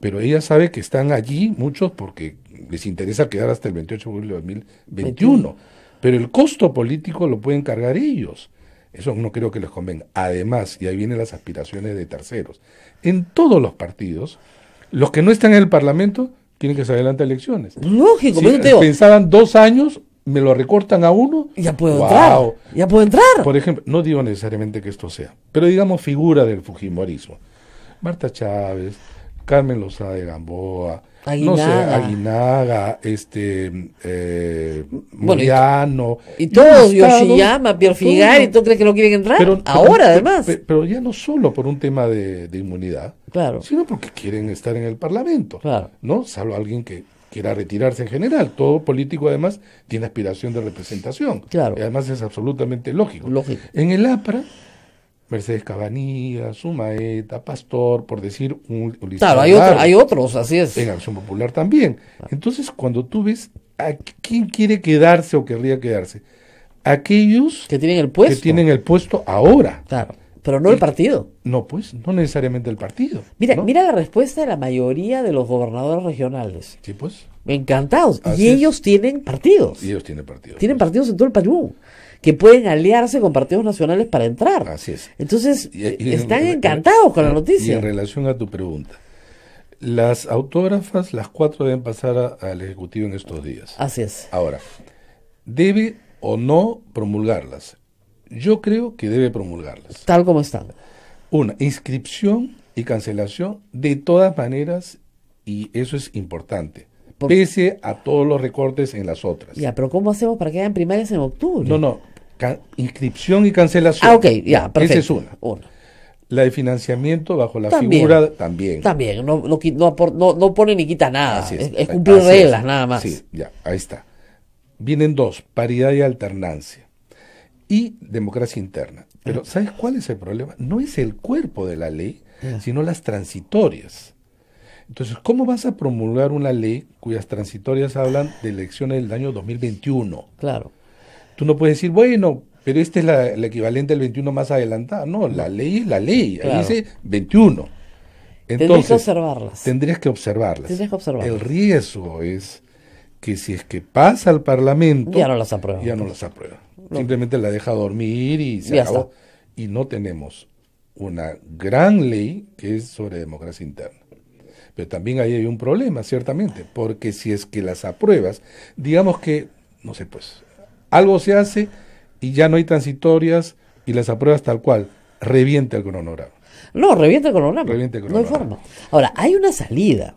pero ella sabe que están allí muchos porque les interesa quedar hasta el 28 de julio de 2021. Pero el costo político lo pueden cargar ellos. Eso no creo que les convenga. Además, y ahí vienen las aspiraciones de terceros. En todos los partidos, los que no están en el Parlamento tienen que se adelante elecciones. Lógico, si pues pensaban dos años, me lo recortan a uno. Ya puedo entrar. Ya puedo entrar. Por ejemplo, no digo necesariamente que esto sea, pero digamos figura del Fujimorismo. Marta Chávez, Carmen Lozada de Gamboa, Aguinaga. no sé, Aguinaga, este, eh, y, y, todos, Yoshiyama, Pierre ¿y tú crees que no quieren entrar? Ahora, además. Pero, ya no solo por un tema de, de, inmunidad, claro. sino porque quieren estar en el Parlamento, claro. ¿no? Salvo alguien que quiera retirarse en general. Todo político, además, tiene aspiración de representación. Claro. Y además es absolutamente lógico. En el APRA, Mercedes Cabanilla, Sumaeta, Pastor, por decir un listado. Claro, hay, otros, así es. En Acción Popular también. Entonces, cuando tú ves a quién quiere quedarse o querría quedarse, aquellos que tienen el puesto, que tienen el puesto ahora. Claro. Pero no el, eh, partido. No, pues, no necesariamente el partido. Mira, mira la respuesta de la mayoría de los gobernadores regionales. Sí, pues. Encantados. y ellos tienen partidos. Y ellos tienen partidos. Tienen pues. partidos en todo el Perú que pueden aliarse con partidos nacionales para entrar. Así es. Entonces, están encantados con la noticia. Y en relación a tu pregunta, las autógrafas, las cuatro deben pasar al Ejecutivo en estos días. Así es. Ahora, ¿debe o no promulgarlas? Yo creo que debe promulgarlas. Tal como están. Una, inscripción y cancelación de todas maneras, y eso es importante. Pese a todos los recortes en las otras. Ya, pero ¿cómo hacemos para que hagan primarias en octubre? No, no. inscripción y cancelación. Ah, ok, ya, perfecto. Esa es una. La de financiamiento bajo la figura también. También, no, no, no, pone ni quita nada. es, cumplir reglas, nada más. Sí, ya, ahí está. Vienen dos, paridad y alternancia y democracia interna. Pero ¿sabes cuál es el problema? No es el cuerpo de la ley, sino las transitorias. Entonces, ¿cómo vas a promulgar una ley cuyas transitorias hablan de elecciones del año 2021? Claro. Tú no puedes decir, bueno, pero este es el equivalente del 21 más adelantado No, la ley es la ley, dice 21. Entonces, tendrías que observarlas. Tendrías que observarlas. El riesgo es que si es que pasa al Parlamento, ya no las aprueban Ya no las aprueba. Simplemente la deja dormir y se acabó. Y no tenemos una gran ley que es sobre democracia interna. Pero también ahí hay un problema, ciertamente, porque si es que las apruebas, digamos que, no sé, pues, algo se hace y ya no hay transitorias y las apruebas tal cual, reviente el cronograma. No, reviente el cronograma. No forma. Ahora, hay una salida.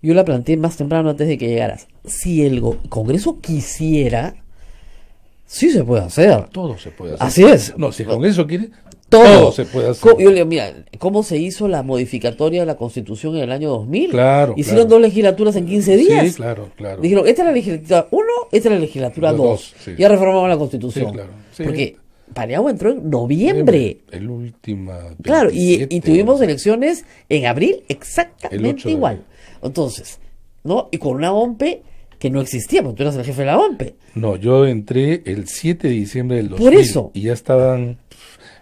Yo la planteé más temprano antes de que llegaras. Si el Congreso quisiera, Sí se puede hacer. Todo se puede hacer. Así es. No, si con eso quiere, todo. se puede hacer. Yo digo, mira, ¿cómo se hizo la modificatoria de la Constitución en el año 2000? Claro. Hicieron dos legislaturas en 15 días. Sí, claro, claro. Dijeron, esta es la legislatura 1, esta es la legislatura 2. y Ya reformamos la Constitución. Sí, claro. Porque Paneagua entró en noviembre. El último. Claro, y, y, tuvimos elecciones en abril exactamente igual. Entonces, ¿no? Y con una OMPE que no existía, porque tú eras el jefe de la OMPE. No, yo entré el 7 de diciembre del 2000. Por eso. Y ya estaban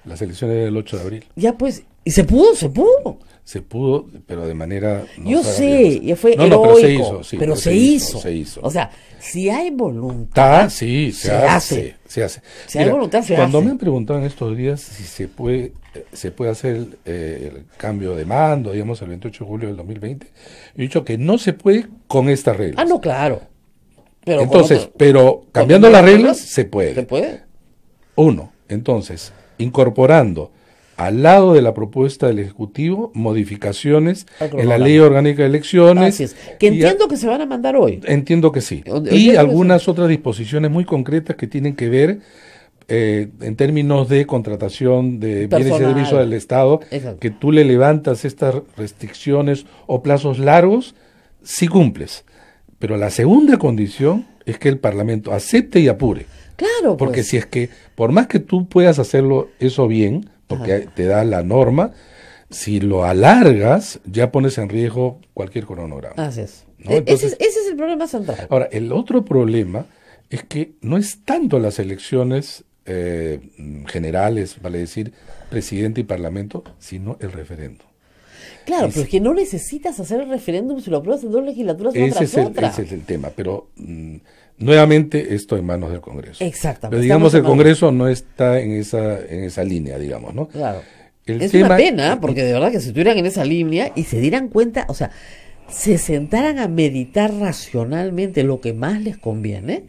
las elecciones del 8 de abril. Ya pues, y se pudo, se pudo. Se pudo, pero de manera... yo sé, y fue no, heroico, no, pero se hizo, sí, pero, se, hizo, se, hizo, O sea, si hay voluntad... Ah, sí, se, hace, Se hace. Si hay voluntad, se hace. Cuando me han preguntado en estos días si se puede eh, se puede hacer eh, el, cambio de mando, digamos, el 28 de julio del 2020. He dicho que no se puede con estas reglas. Ah, no, claro. Pero entonces, pero cambiando las reglas, se puede. Se puede. Uno, entonces, incorporando al lado de la propuesta del Ejecutivo modificaciones ah, en la ley orgánica de elecciones. Que entiendo que se van a mandar hoy. Entiendo que sí. y algunas otras disposiciones muy concretas que tienen que ver eh, en términos de contratación de bienes y servicios del Estado, que tú le levantas estas restricciones o plazos largos, si cumples. Pero la segunda condición es que el Parlamento acepte y apure. Claro. Porque pues. si es que, por más que tú puedas hacerlo eso bien, porque te da la norma, si lo alargas, ya pones en riesgo cualquier cronograma. E-, ese, es el problema central. Ahora, el otro problema es que no es tanto las elecciones eh, generales, vale decir, presidente y parlamento, sino el referéndum. Claro, pero es que no necesitas hacer el referéndum si lo apruebas en dos legislaturas ese otras. es el, Ese es el tema, pero mm, nuevamente esto en manos del Congreso. Exactamente. Pero digamos el Congreso no está en esa en esa línea, digamos, ¿no? Claro. es una pena, porque de verdad que si estuvieran en esa línea y se dieran cuenta, o sea, se sentaran a meditar racionalmente lo que más les conviene.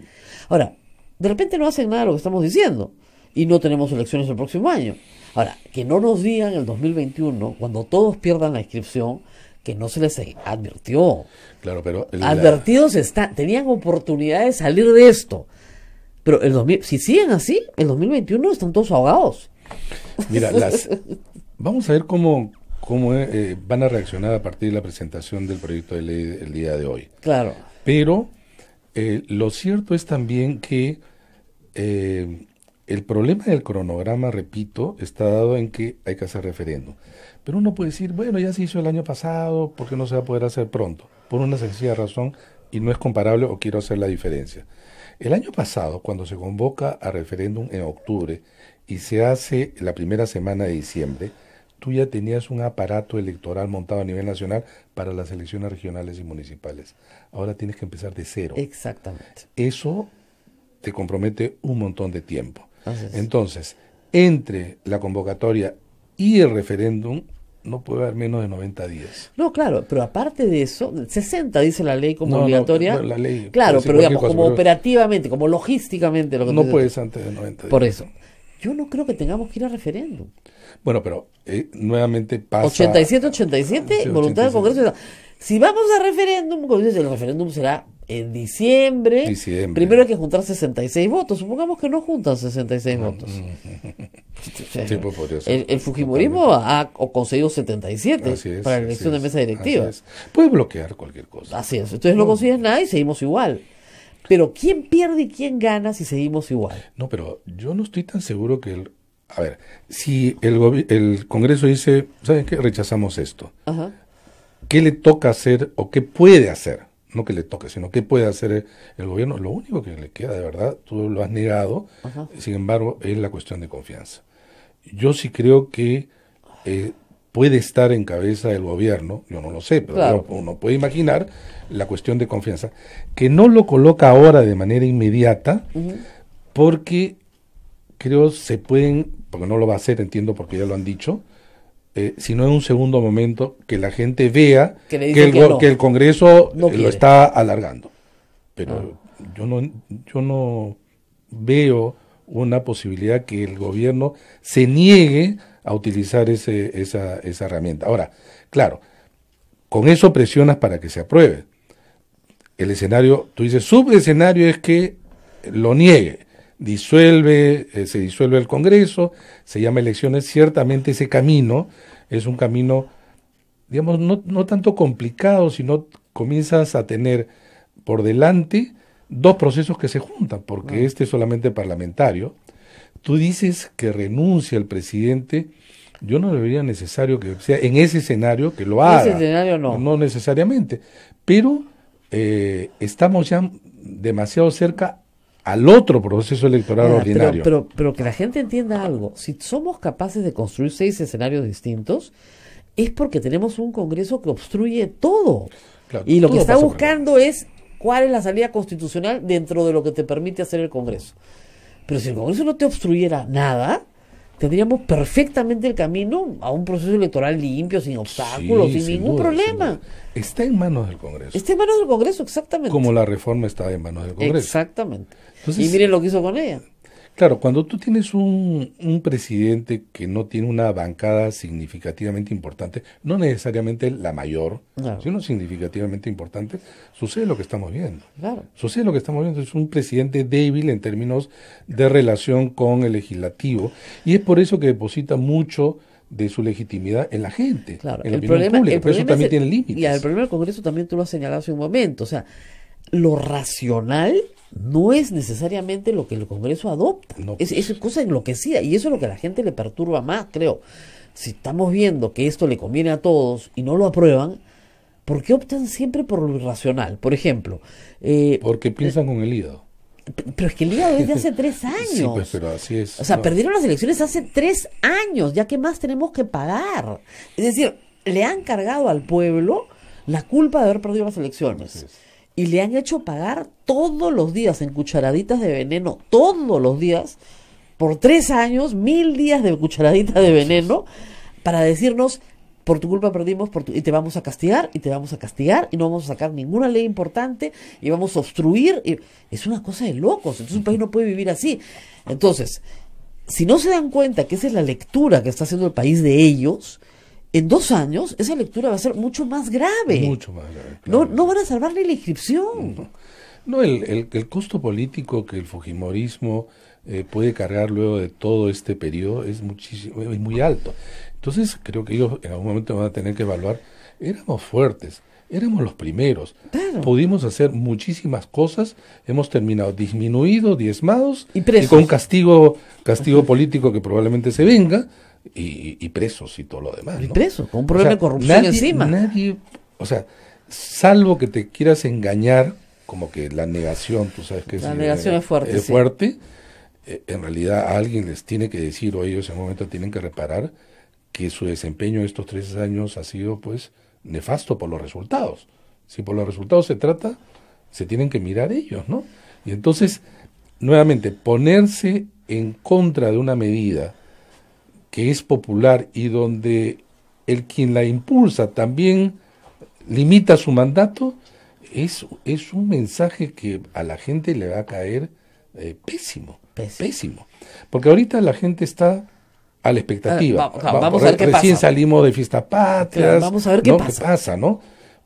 Ahora, de repente no hacen nada de lo que estamos diciendo y no tenemos elecciones el próximo año. Ahora, que no nos digan el 2021, cuando todos pierdan la inscripción, que no se les advirtió. Claro, pero... Advertidos están, está, tenían oportunidad de salir de esto. Pero el 2000, si siguen así, el 2021 están todos ahogados. Mira, las, [LAUGHS] vamos a ver cómo, cómo eh, eh, van a reaccionar a partir de la presentación del proyecto de ley el día de hoy. Claro. Pero eh, lo cierto es también que eh, el problema del cronograma, repito, está dado en que hay que hacer referéndum. Pero uno puede decir, bueno, ya se hizo el año pasado, ¿por qué no se va a poder hacer pronto? Por una sencilla razón, y no es comparable o quiero hacer la diferencia. El año pasado, cuando se convoca a referéndum en octubre y se hace la primera semana de diciembre, tú ya tenías un aparato electoral montado a nivel nacional para las elecciones regionales y municipales. Ahora tienes que empezar de cero. Exactamente. Eso te compromete un montón de tiempo. Entonces, entre la convocatoria y el referéndum no puede haber menos de 90 días. No, claro, pero aparte de eso, 60 dice la ley como obligatoria. la ley, claro, pues, pero digamos, como operativamente, como logísticamente. Lo que no puedes antes de 90 días. Por eso yo no creo que tengamos que ir a referéndum. Bueno, pero eh, nuevamente pasa... 87, 87, voluntad del Congreso. Si vamos a referéndum, como dices, el referéndum será en diciembre. Primero hay que juntar 66 votos. Supongamos que no juntan 66 mm. votos. Pues, el, Fujimorismo ha conseguido 77 para la elección de mesa directiva. Puede bloquear cualquier cosa. Así es. Entonces no, no consigues nada y seguimos igual. Pero ¿quién pierde y quién gana si seguimos igual? No, pero yo no estoy tan seguro que el... A ver, si el, Congreso dice, ¿saben qué? Rechazamos esto. Ajá. ¿Qué le toca hacer o qué puede hacer? No que le toque, sino qué puede hacer el gobierno. Lo único que le queda, de verdad, tú lo has negado, sin embargo, es la cuestión de confianza. Yo sí creo que eh, puede estar en cabeza del gobierno, yo no lo sé, pero uno puede imaginar la cuestión de confianza, que no lo coloca ahora de manera inmediata, porque creo se pueden, porque no lo va a hacer, entiendo porque ya lo han dicho, eh, sino en un segundo momento que la gente vea que, el, que, el, Congreso eh, lo está alargando. Pero ah. yo, no, yo no veo una posibilidad que el gobierno se niegue a utilizar esa, herramienta. Ahora, claro, con eso presionas para que se apruebe. El escenario, tú dices, subescenario es que lo niegue, disuelve, eh, se disuelve el Congreso, se llama elecciones, ciertamente ese camino es un camino, digamos, no, tanto complicado, sino comienzas a tener por delante dos procesos que se juntan, porque este es solamente parlamentario, Tú dices que renuncia el presidente. Yo no debería necesario que sea en ese escenario que lo haga. ese escenario no. No necesariamente. Pero eh, estamos ya demasiado cerca al otro proceso electoral ordinario. Pero, pero, que la gente entienda algo. Si somos capaces de construir seis escenarios distintos, es porque tenemos un Congreso que obstruye todo. y lo que está buscando es cuál es la salida constitucional dentro de lo que te permite hacer el Congreso. Pero si el Congreso no te obstruyera nada, tendríamos perfectamente el camino a un proceso electoral limpio, sin obstáculos, sin, ningún problema. está en manos del Congreso. Está en manos del Congreso, exactamente. Como la reforma está en manos del Congreso. Exactamente. y miren lo que hizo con ella. Claro, cuando tú tienes un, presidente que no tiene una bancada significativamente importante, no necesariamente la mayor, sino significativamente importante, sucede lo que estamos viendo. Claro. Sucede lo que estamos viendo. Es un presidente débil en términos de relación con el legislativo y es por eso que deposita mucho de su legitimidad en la gente, en la el opinión problema, pública. El eso también tiene límites. Y el problema del Congreso también tú lo has señalado hace un momento. O sea, lo racional no es necesariamente lo que el Congreso adopta. Pues. es, cosa enloquecida y eso es lo que a la gente le perturba más, creo. Si estamos viendo que esto le conviene a todos y no lo aprueban, ¿por qué optan siempre por lo irracional? Por ejemplo... Eh, Porque eh, piensan con el hígado. Pero es que el hígado es hace [LAUGHS] tres años. Pues, pero así es. O sea, perdieron las elecciones hace tres años, ya que más tenemos que pagar. Es decir, le han cargado al pueblo la culpa de haber perdido las elecciones y le han hecho pagar todos los días en cucharaditas de veneno, todos los días, por tres años, mil días de cucharaditas de veneno, para decirnos, por tu culpa perdimos, por y te vamos a castigar, y te vamos a castigar, y no vamos a sacar ninguna ley importante, y vamos a obstruir. es una cosa de locos, entonces un país no puede vivir así. Entonces, si no se dan cuenta que esa es la lectura que está haciendo el país de ellos, en dos años esa lectura va a ser mucho más grave. Mucho más grave. No, no van a salvar ni la inscripción. No, el, costo político que el Fujimorismo eh, puede cargar luego de todo este periodo es, muchísimo, es muy alto. Entonces creo que ellos en algún momento van a tener que evaluar. Éramos fuertes, éramos los primeros. Claro. Pudimos hacer muchísimas cosas, hemos terminado disminuidos, diezmados y, con castigo castigo político que probablemente se venga, y, y presos y todo lo demás. Y presos, con un problema de corrupción encima. Nadie, o sea, salvo que te quieras engañar, como que la negación, tú sabes que la negación es fuerte. Es fuerte. Eh, en realidad alguien les tiene que decir, o ellos en un momento tienen que reparar, que su desempeño estos tres años ha sido pues nefasto por los resultados. Si por los resultados se trata, se tienen que mirar ellos, ¿no? Y entonces, nuevamente, ponerse en contra de una medida que es popular y donde el quien la impulsa también limita su mandato, es, es un mensaje que a la gente le va a caer eh, pésimo, pésimo, Porque ahorita la gente está a la expectativa. Ah, vamos Recién salimos de fiesta patria vamos a ver qué pasa. ¿no?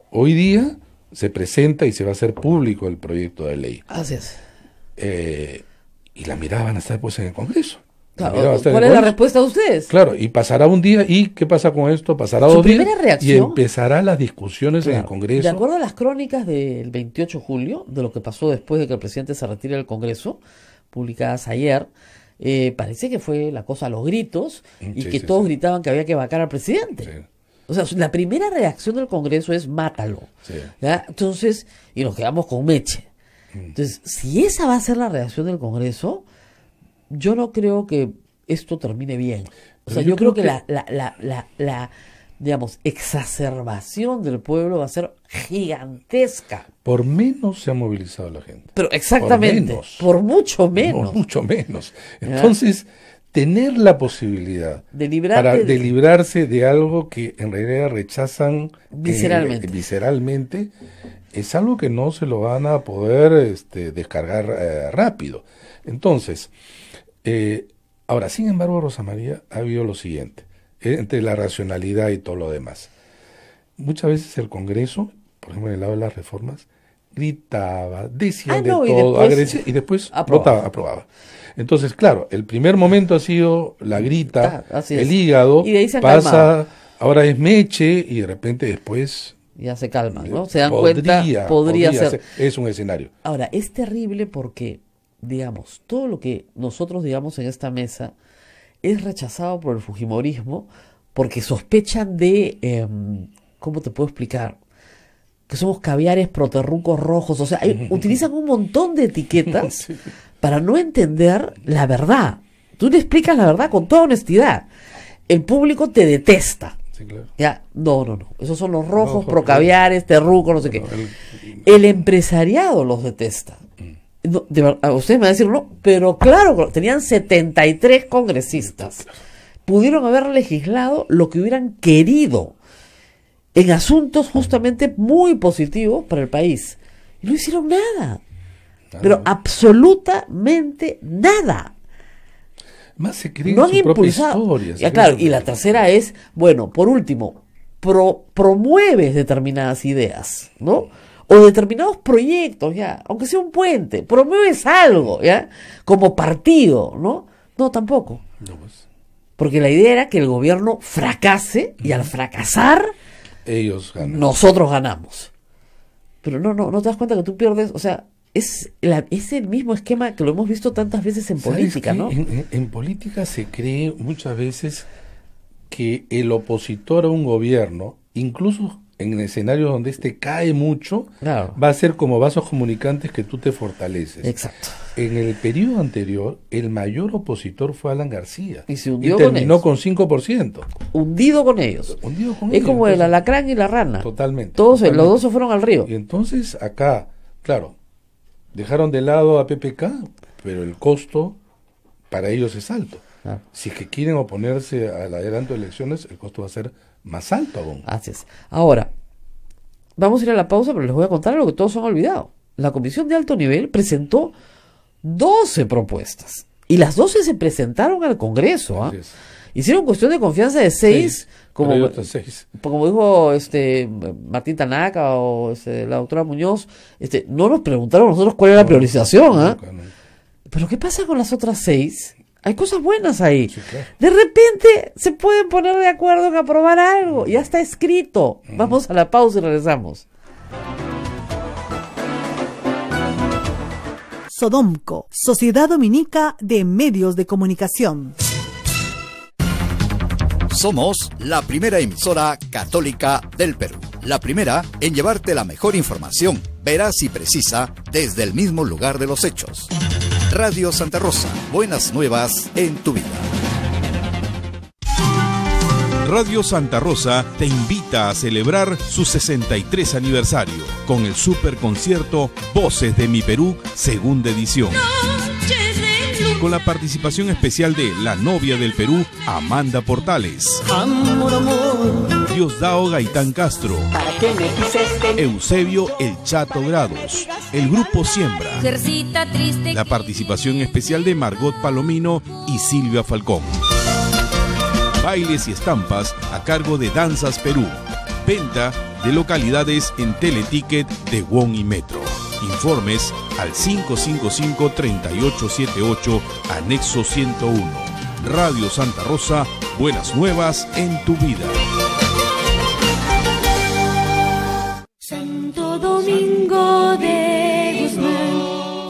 Hoy día se presenta y se va a hacer público el proyecto de ley. Así es. Eh, y la mirada van a estar pues en el Congreso. ¿Cuál es la respuesta de ustedes? Claro, y pasará un día, ¿y qué pasa con esto? Pasará Su día y empezará las discusiones en el Congreso. De acuerdo a las crónicas del 28 de julio, de lo que pasó después de que el presidente se retire del Congreso, publicadas ayer, eh, parece que fue la cosa los gritos mm, y que todos gritaban que había que vacar al presidente. O sea, la primera reacción del Congreso es mátalo. Entonces, y nos quedamos con Meche. Mm. Entonces, si esa va a ser la reacción del Congreso, yo no creo que esto termine bien. O sea, yo, creo, que, La, la, la, la digamos, exacerbación del pueblo va a ser gigantesca. Por menos se ha movilizado la gente. Pero exactamente, por, mucho menos. Por mucho menos. Entonces, tener la posibilidad de, para, de, librarse de algo que en realidad rechazan eh, visceralmente. es algo que no se lo van a poder este, descargar eh, rápido. Entonces, eh, ahora, sin embargo, Rosa María ha habido lo siguiente, eh, entre la racionalidad y todo lo demás. Muchas veces el Congreso, por ejemplo, en el lado de las reformas, gritaba, decía ah, de todo, y después, y después aprobaba. votaba, aprobaba. Entonces, claro, el primer momento ha sido la grita, ah, el hígado, y pasa, ahora es meche y de repente después... Ya se calma, ¿no? Se dan podría, cuenta, podría, ser. Es un escenario. Ahora, es terrible porque digamos, todo lo que nosotros digamos en esta mesa es rechazado por el Fujimorismo porque sospechan de, em, ¿cómo te puedo explicar? Que somos caviares proterrucos rojos, o sea, [LAUGHS] utilizan un montón de etiquetas [LAUGHS] para no entender la verdad. Tú le explicas la verdad con toda honestidad. El público te detesta. Ya, no, no, no. Esos son los rojos, pro procaviares, terrucos, no sé qué. el empresariado los detesta. Ah, ustedes me van a decir, no, pero claro, tenían 73 congresistas. Pudieron haber legislado lo que hubieran querido en asuntos justamente muy positivos para el país. Y no hicieron nada. Pero absolutamente nada. Más se creen no han impulsado. Ah, claro, y la tercera es, bueno, por último, promueves determinadas ideas, ¿no? o determinados proyectos, ya, aunque sea un puente, promueves algo, ya, como partido, ¿no? No, tampoco. No, pues. Porque la idea era que el gobierno fracase y al fracasar, ellos Nosotros ganamos. Pero no, no, no te das cuenta que tú pierdes, o sea, es, la, el mismo esquema que lo hemos visto tantas veces en política, ¿no? en política se cree muchas veces que el opositor a un gobierno, incluso en escenarios donde este cae mucho, va a ser como vasos comunicantes que tú te fortaleces. Exacto. En el periodo anterior, el mayor opositor fue Alan García. Y se hundió terminó con, ellos. 5%. Hundido con ellos. Hundido con es ellos. Es como el alacrán y la rana. Totalmente. Todos, los dos se fueron al río. Y entonces acá, claro, dejaron de lado a PPK, pero el costo para ellos es alto. Si es que quieren oponerse al adelanto de elecciones, el costo va a ser más alto aún. Así es. Ahora, vamos a ir a la pausa, pero les voy a contar lo que todos han olvidado. La Comisión de Alto Nivel presentó 12 propuestas. Y las 12 se presentaron al Congreso. ¿ah? Hicieron cuestión de confianza de 6, como, dijo este Martín Tanaka o este, la doctora Muñoz. Este, no nos preguntaron nosotros cuál era la priorización. ¿ah? pero ¿qué pasa con las otras 6? Hay cosas buenas ahí. De repente se pueden poner de acuerdo en aprobar algo. Ya está escrito. Vamos a la pausa y regresamos. Sodomco, Sociedad Dominica de Medios de Comunicación. Somos la primera emisora católica del Perú. La primera en llevarte la mejor información, veraz y precisa, desde el mismo lugar de los hechos. Radio Santa Rosa, buenas nuevas en tu vida. Radio Santa Rosa te invita a celebrar su 63 aniversario con el superconcierto Voces de mi Perú, segunda edición. Con la participación especial de la novia del Perú, Amanda Portales. Dao Gaitán Castro. Este? Eusebio El Chato Grados. Este? El Grupo Siembra. La participación especial de Margot Palomino y Silvia Falcón. Bailes y estampas a cargo de Danzas Perú. Venta de localidades en Teleticket de Won y Metro. Informes al 555-3878, anexo 101. Radio Santa Rosa, buenas nuevas en tu vida. Domingo de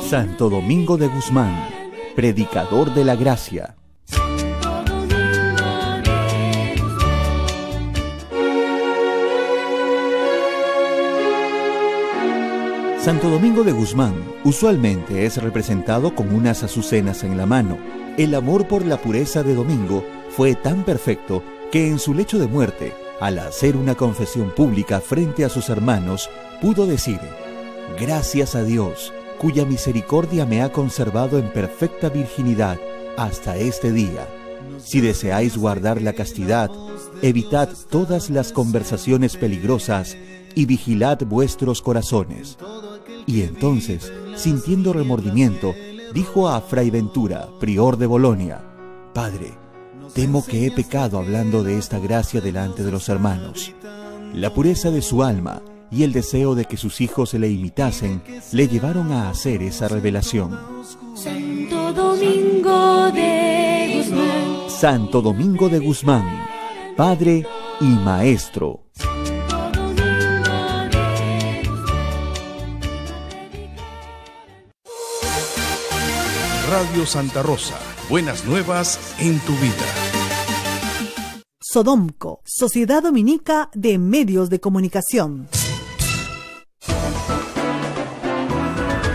Santo Domingo de Guzmán, predicador de la gracia. Santo Domingo de Guzmán usualmente es representado con unas azucenas en la mano. El amor por la pureza de Domingo fue tan perfecto que en su lecho de muerte al hacer una confesión pública frente a sus hermanos, pudo decir, Gracias a Dios, cuya misericordia me ha conservado en perfecta virginidad hasta este día. Si deseáis guardar la castidad, evitad todas las conversaciones peligrosas y vigilad vuestros corazones. Y entonces, sintiendo remordimiento, dijo a Fray Ventura, prior de Bolonia, Padre, Temo que he pecado hablando de esta gracia delante de los hermanos. La pureza de su alma y el deseo de que sus hijos se le imitasen le llevaron a hacer esa revelación. Santo Domingo de Guzmán. Santo Domingo de Guzmán, padre y maestro. Radio Santa Rosa buenas nuevas en tu vida. Sodomco, Sociedad Dominica de Medios de Comunicación.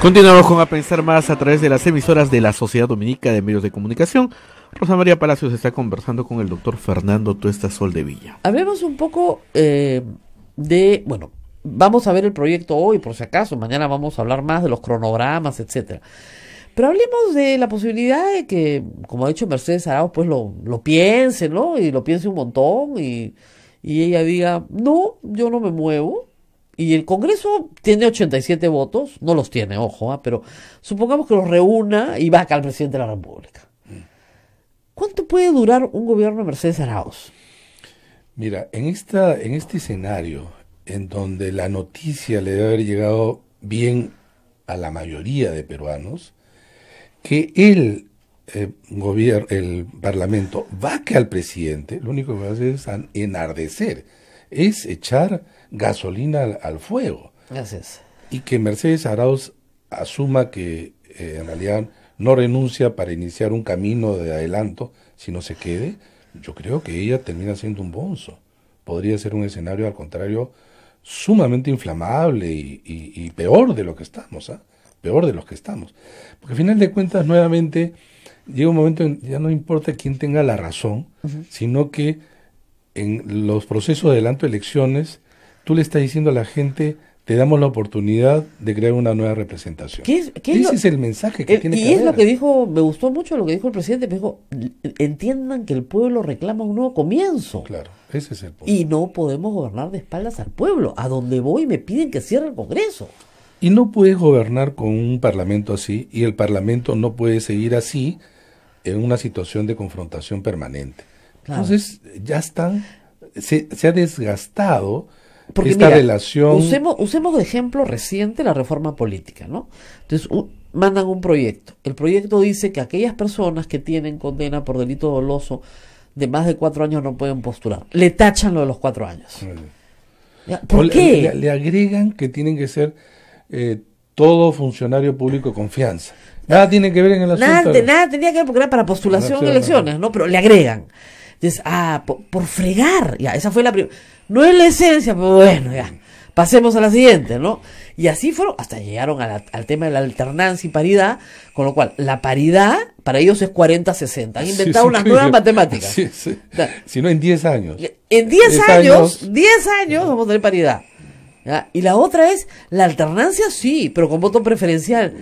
Continuamos con A Pensar Más a través de las emisoras de la Sociedad Dominica de Medios de Comunicación. Rosa María Palacios está conversando con el doctor Fernando Tuesta Soldevilla. Hablemos un poco eh, de, bueno, vamos a ver el proyecto hoy, por si acaso, mañana vamos a hablar más de los cronogramas, etcétera. Pero hablemos de la posibilidad de que, como ha dicho Mercedes Arauz, pues lo, lo piense, ¿no? Y lo piense un montón y, ella diga, no, yo no me muevo. Y el Congreso tiene 87 votos, no los tiene, ojo, ah, pero supongamos que los reúna y va acá al presidente de la República. ¿Cuánto puede durar un gobierno de Mercedes Arauz? Mira, en, esta, en este escenario, en donde la noticia le debe haber llegado bien a la mayoría de peruanos, que el eh, gobierno, el Parlamento vaque al presidente, lo único que va a hacer es enardecer, es echar gasolina al, fuego. Gracias. Y que Mercedes Arauz asuma que eh, en realidad no renuncia para iniciar un camino de adelanto, sino se quede, yo creo que ella termina siendo un bonzo. Podría ser un escenario, al contrario, sumamente inflamable y, y, peor de lo que estamos. ¿ah? peor de los que estamos. Porque al final de cuentas, nuevamente, llega un momento en que ya no importa quién tenga la razón, sino que en los procesos de adelanto de elecciones, tú le estás diciendo a la gente te damos la oportunidad de crear una nueva representación. Ese es el mensaje que eh, tiene y Y es lo que dijo, me gustó mucho lo que dijo el presidente, me dijo, entiendan que el pueblo reclama un nuevo comienzo. Claro, ese es el punto. Y no podemos gobernar de espaldas al pueblo. A donde voy me piden que cierre el Congreso. Y no puedes gobernar con un parlamento así y el parlamento no puede seguir así en una situación de confrontación permanente. Entonces, ya están, se, ha desgastado esta relación. Usemos, de ejemplo reciente la reforma política, ¿no? Entonces, mandan un proyecto. El proyecto dice que aquellas personas que tienen condena por delito doloso de más de cuatro años no pueden postular. Le tachan lo de los cuatro años. ¿Por qué? le agregan que tienen que ser eh, todo funcionario público confianza. Nada tiene que ver en el asunto. Nada, tenía que ver porque era para postulación de elecciones, no. Pero le agregan. Entonces, ah, por, fregar. Ya, esa fue la No es la esencia, pero bueno, ya. Pasemos a la siguiente, ¿no? Y así fueron, hasta llegaron al tema de la alternancia y paridad, con lo cual la paridad para ellos es 40-60. Han inventado unas nuevas matemáticas. si no, en 10 años. En 10 años, 10 años vamos a tener paridad. Y la otra es, la alternancia sí, pero con voto preferencial.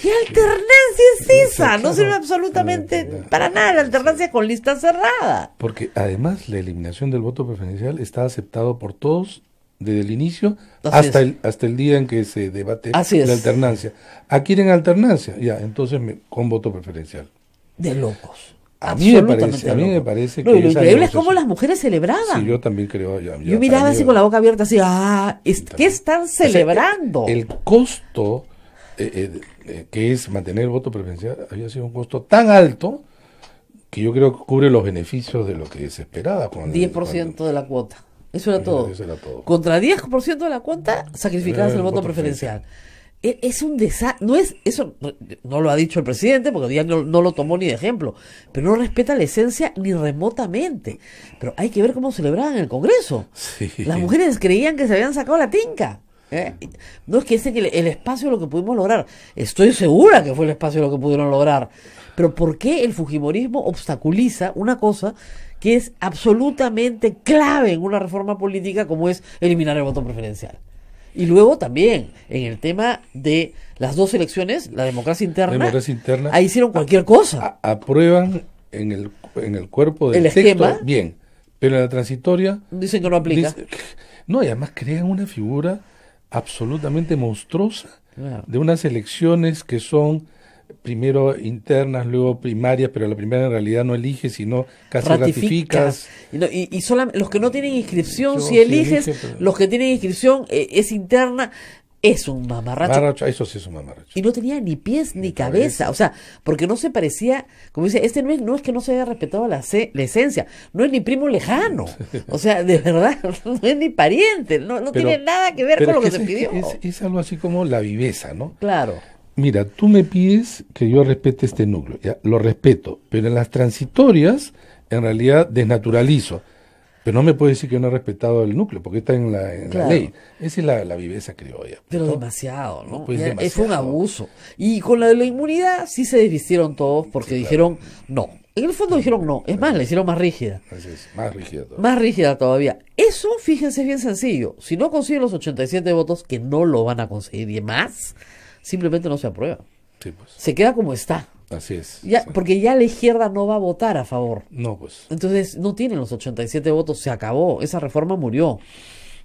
¿Qué alternancia es esa? No sirve absolutamente ah, para nada la alternancia con lista cerrada. Porque además la eliminación del voto preferencial está aceptado por todos desde el inicio hasta el, hasta el día en que se debate la alternancia. Adquieren alternancia, ya, entonces con voto preferencial. De locos. A mí me parece, a mí me parece que. lo increíble es cómo las mujeres celebraban. yo también creo. miraba así con la boca abierta, así, ah, ¿qué están celebrando? el, costo eh, eh, eh, que es mantener el voto preferencial había sido un costo tan alto que yo creo que cubre los beneficios de lo que se esperaba. 10% de la cuota. Eso era, todo. Eso era todo. Contra 10% de la cuota sacrificabas el, voto, preferencial. E, es un desastre. No es, eso no, lo ha dicho el presidente porque ya no, lo tomó ni de ejemplo, pero no respeta la esencia ni remotamente. Pero hay que ver cómo celebraban el Congreso. Las mujeres creían que se habían sacado la tinca. ¿eh? No es que ese que el, espacio lo que pudimos lograr. Estoy segura que fue el espacio lo que pudieron lograr. Pero ¿por qué el Fujimorismo obstaculiza una cosa que es absolutamente clave en una reforma política como es eliminar el voto preferencial? Y luego también, en el tema de las dos elecciones, la democracia interna, ahí hicieron cualquier cosa. aprueban en el, en el cuerpo del texto, bien, pero en la transitoria... Dicen que no aplica. no, y además crean una figura absolutamente monstruosa de unas elecciones que son primero internas, luego primarias, pero la primera en realidad no eliges, sino casi ratificas. Y, no, los que no tienen inscripción, si eliges, los que tienen inscripción eh, es interna, es un mamarracho. mamarracho eso sí es un mamarracho. Y no tenía ni pies ni, cabeza. O sea, porque no se parecía, como dice, este no es, no es que no se haya respetado la, la esencia, no es ni primo lejano. [LAUGHS] O sea, de verdad, [LAUGHS] no es ni pariente, no, no tiene nada que ver con lo que, se pidió. es, algo así como la viveza, ¿no? Claro mira, tú me pides que yo respete este núcleo, ya, lo respeto, pero en las transitorias en realidad desnaturalizo. Pero no me puede decir que no he respetado el núcleo, porque está en la, ley. Esa es la, la viveza criolla. Pero demasiado, ¿no? Pues, es un abuso. Y con la de la inmunidad sí se desvistieron todos porque dijeron no. En el fondo dijeron no. Es más, la hicieron más rígida. Es, más rígida Más rígida todavía. Eso, fíjense, es bien sencillo. Si no consiguen los 87 votos, que no lo van a conseguir y más, simplemente no se aprueba. Pues. Se queda como está. Así es. Porque ya la izquierda no va a votar a favor. No, pues. Entonces no tienen los 87 votos, se acabó, esa reforma murió.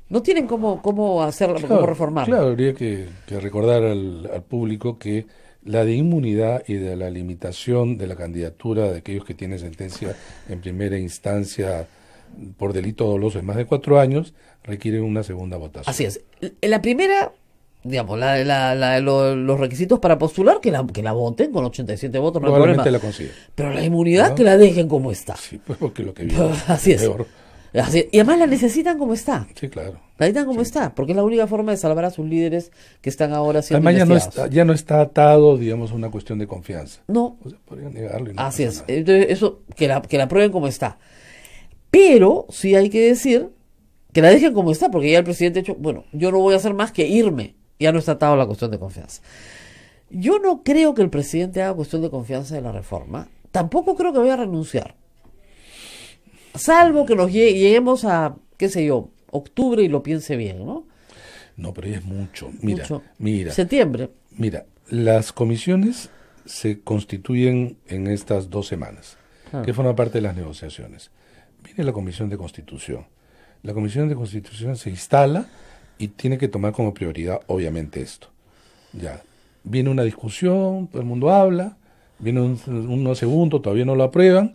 No tienen cómo, cómo hacerla, claro, cómo reformarla Claro, habría que, recordar al, al, público que la de inmunidad y de la limitación de la candidatura de aquellos que tienen sentencia en primera instancia por delito doloso de más de cuatro años requiere una segunda votación. Así es. La primera digamos, la, la, los requisitos para postular, que la, que la voten con 87 votos, no hay la Pero la inmunidad que la dejen como está. Sí, pues porque lo que viene [LAUGHS] Así es. Peor. y además la necesitan como está. Sí, claro. La necesitan como está, porque es la única forma de salvar a sus líderes que están ahora siendo Además ya no, está, ya no está atado, digamos, a una cuestión de confianza. No. O sea, podrían No Así es. Entonces, eso, que la, que la prueben como está. Pero sí hay que decir que la dejen como está, porque ya el presidente ha hecho, bueno, yo no voy a hacer más que irme ya no está atado la cuestión de confianza. Yo no creo que el presidente haga cuestión de confianza de la reforma. Tampoco creo que vaya a renunciar. Salvo que nos lleguemos a, qué sé yo, octubre y lo piense bien, ¿no? No, pero es mucho. Mira, mira. Septiembre. Mira, las comisiones se constituyen en estas dos semanas, ah. que forma parte de las negociaciones. Viene la Comisión de Constitución. La Comisión de Constitución se instala y tiene que tomar como prioridad, obviamente, esto. Ya, viene una discusión, todo el mundo habla, viene un, unos segundo todavía no lo aprueban,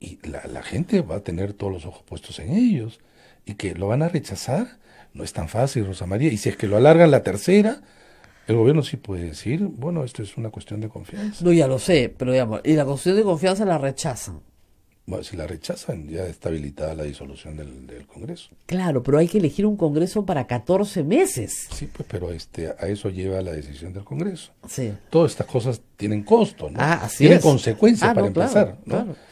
y la, la, gente va a tener todos los ojos puestos en ellos, y que lo van a rechazar, no es tan fácil, Rosa María, y si es que lo alargan la tercera, el gobierno sí puede decir, bueno, esto es una cuestión de confianza. No, ya lo sé, pero digamos, y la cuestión de confianza la rechazan si la rechazan, ya está habilitada la disolución del, Congreso. Claro, pero hay que elegir un Congreso para 14 meses. Sí, pues, pero este, a eso lleva la decisión del Congreso. Todas estas cosas tienen costo, tienen consecuencias para empezar,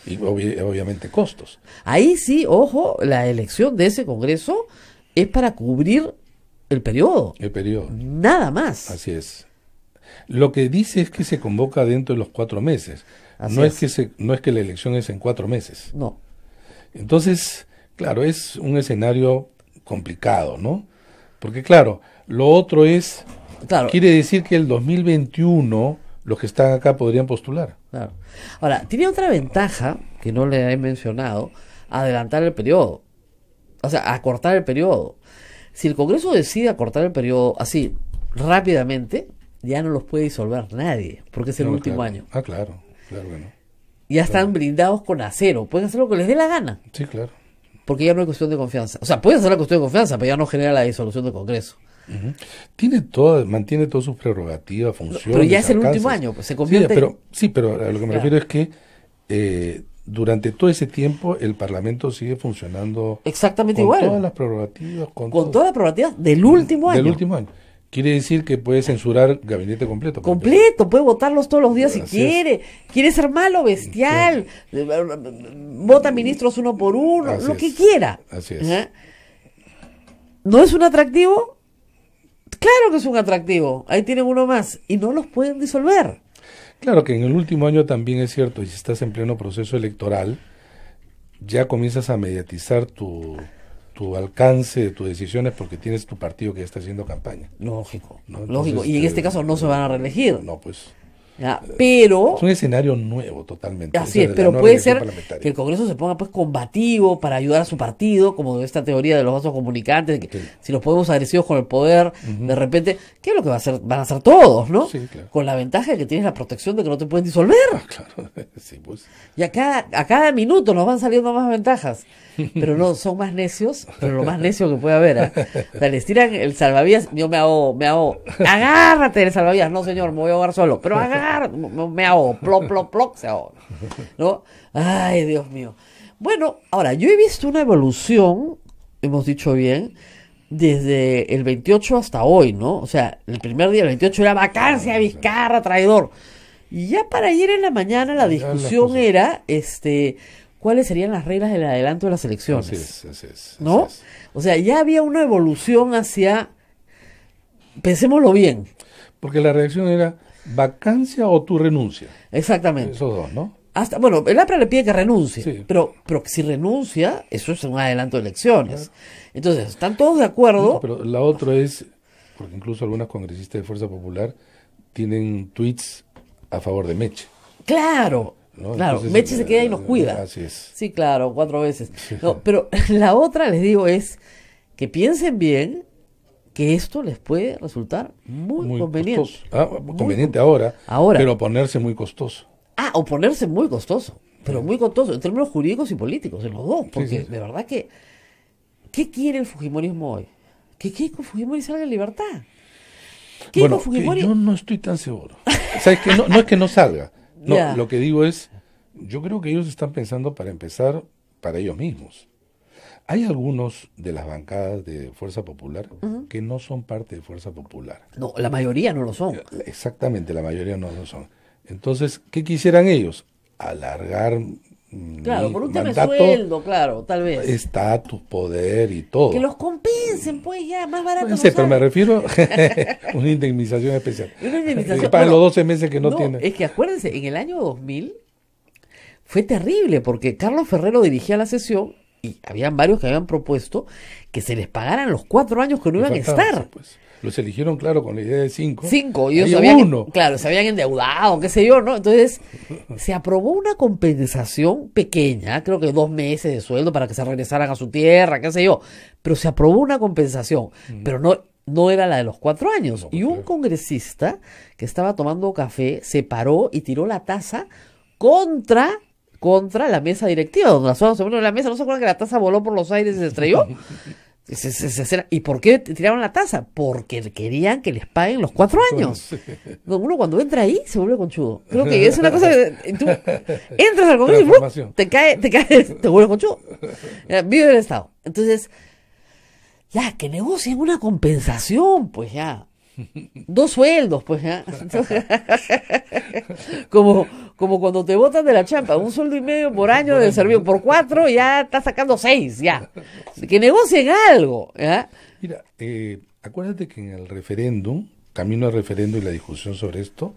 Y obviamente costos. Ahí sí, ojo, la elección de ese Congreso es para cubrir el periodo. El periodo. Nada más. Así es. Lo que dice es que se convoca dentro de los cuatro meses no es. que no es que la elección es en cuatro meses. No. Entonces, claro, es un escenario complicado, ¿no? Porque claro, lo otro es, claro. quiere decir que el 2021 los que están acá podrían postular. Claro. Ahora, tiene otra ventaja que no le he mencionado, adelantar el periodo, o sea, acortar el periodo. Si el Congreso decide acortar el periodo así rápidamente, ya no los puede disolver nadie, porque es el último año. Ah, claro. Claro que no. Ya están blindados con acero, pueden hacer lo que les dé la gana. Sí, claro. Porque ya no hay cuestión de confianza. O sea, pueden hacer la cuestión de confianza, pero ya no genera la disolución del Congreso. Tiene mantiene todas sus prerrogativas, funciones. Pero ya es el último año, pues se convierte. Sí, pero, sí, pero a lo que me refiero es que eh, durante todo ese tiempo el Parlamento sigue funcionando exactamente con Todas las prerrogativas, con, todas las prerrogativas del último año. Del último año. Quiere decir que puede censurar gabinete completo. Completo, puede votarlos todos los días si quiere. Quiere ser malo, bestial. Eh, eh, vota ministros uno por uno, lo que quiera. Así es. ¿No es un atractivo? Claro que es un atractivo. Ahí tienen uno más. Y no los pueden disolver. Claro que en el último año también es cierto, y si estás en pleno proceso electoral, ya comienzas a mediatizar tu, tu alcance de tus decisiones porque tienes tu partido que ya está haciendo campaña. Lógico, lógico. Y en este eh, caso no se van a reelegir. No, pues. Pero... Es un escenario nuevo totalmente. Así es, pero puede ser que el Congreso se ponga pues combativo para ayudar a su partido, como esta teoría de los vasos comunicantes, de que si los podemos agresivos con el poder, de repente, ¿qué es lo que va a hacer? van a hacer todos, ¿no? Con la ventaja de que tienes la protección de que no te pueden disolver. Ah, [LAUGHS] pues. Y a cada, a cada minuto nos van saliendo más ventajas. Pero no, son más necios, pero lo más necio que puede haber. ¿eh? les tiran el salvavidas, yo me hago, me hago, agárrate el salvavidas, no señor, me voy a ahogar solo, pero agárrate [LAUGHS] me ahogo, plop, plop, plop, se ahoga. ¿No? Ay, Dios mío. Bueno, ahora, yo he visto una evolución, hemos dicho bien, desde el 28 hasta hoy, ¿no? O sea, el primer día, del 28, era vacancia, ah, Vizcarra, traidor. Y ya para ayer en la mañana la discusión era, este, cuáles serían las reglas del adelanto de las elecciones. ¿No? O sea, ya había una evolución hacia, pensémoslo bien. Porque la reacción era, vacancia o tu renuncia. Exactamente. Esos dos, ¿no? Hasta, bueno, el APRA le pide que renuncie, pero, pero si renuncia, eso es un adelanto de elecciones. Entonces, están todos de acuerdo. pero la otra es, porque incluso algunas congresistas de Fuerza Popular tienen tweets a favor de Meche. Claro, claro. Meche se queda y eh, nos cuida. Así es. Sí, claro, cuatro veces. pero [LAUGHS] la otra, les digo, es que piensen bien que esto les puede resultar muy, conveniente. Ah, conveniente ahora, pero ponerse muy costoso. Ah, oponerse muy costoso, pero muy costoso, en términos jurídicos y políticos, en los dos, porque de verdad que, ¿qué quiere el Fujimorismo hoy? Que Keiko Fujimori salga en libertad. bueno, Yo no estoy tan seguro. que no, es que no salga. [LAUGHS] No, lo que digo es, yo creo que ellos están pensando para empezar para ellos mismos. Hay algunos de las bancadas de Fuerza Popular que no son parte de Fuerza Popular. No, la mayoría no lo son. Eh, exactamente, la mayoría no lo son. Entonces, ¿qué quisieran ellos? Alargar Claro, por un tema sueldo, claro, tal vez. Estatus, poder y todo. Que los compensen, pues ya, más barato. No sé, pero me refiero [LAUGHS] a [LAUGHS] una indemnización especial. Una indemnización. Para los 12 meses que no, no tienen. Es que acuérdense, en el año 2000 fue terrible porque Carlos Ferrero dirigía la sesión y habían varios que habían propuesto que se les pagaran los cuatro años que no iban a estar. Pues. Los eligieron, claro, con la idea de cinco. Cinco, y ellos uno. claro, se habían endeudado, qué sé yo, ¿no? Entonces, se aprobó una compensación pequeña, creo que dos meses de sueldo para que se regresaran a su tierra, qué sé yo, pero se aprobó una compensación, mm. pero no, no era la de los cuatro años. y un congresista que estaba tomando café se paró y tiró la taza contra contra la mesa directiva. la zona se la mesa. ¿No se acuerdan que la taza voló por los aires y se estrelló? [LAUGHS] ¿Y por qué tiraron la taza? Porque querían que les paguen los cuatro años. Uno cuando entra ahí se vuelve conchudo. Creo que es una cosa que [LAUGHS] entras al gobierno te cae, te caes, [LAUGHS] te vuelves conchudo. Vive el Estado. Entonces, ya, que negocien una compensación, pues ya. Dos sueldos, pues. ¿ah? [LAUGHS] [LAUGHS] como, como cuando te votan de la champa, un sueldo y medio por año de servicio, por cuatro ya está sacando seis, ya. Que negocien algo. Mira, eh, acuérdate que en el referéndum, camino al referéndum y la discusión sobre esto,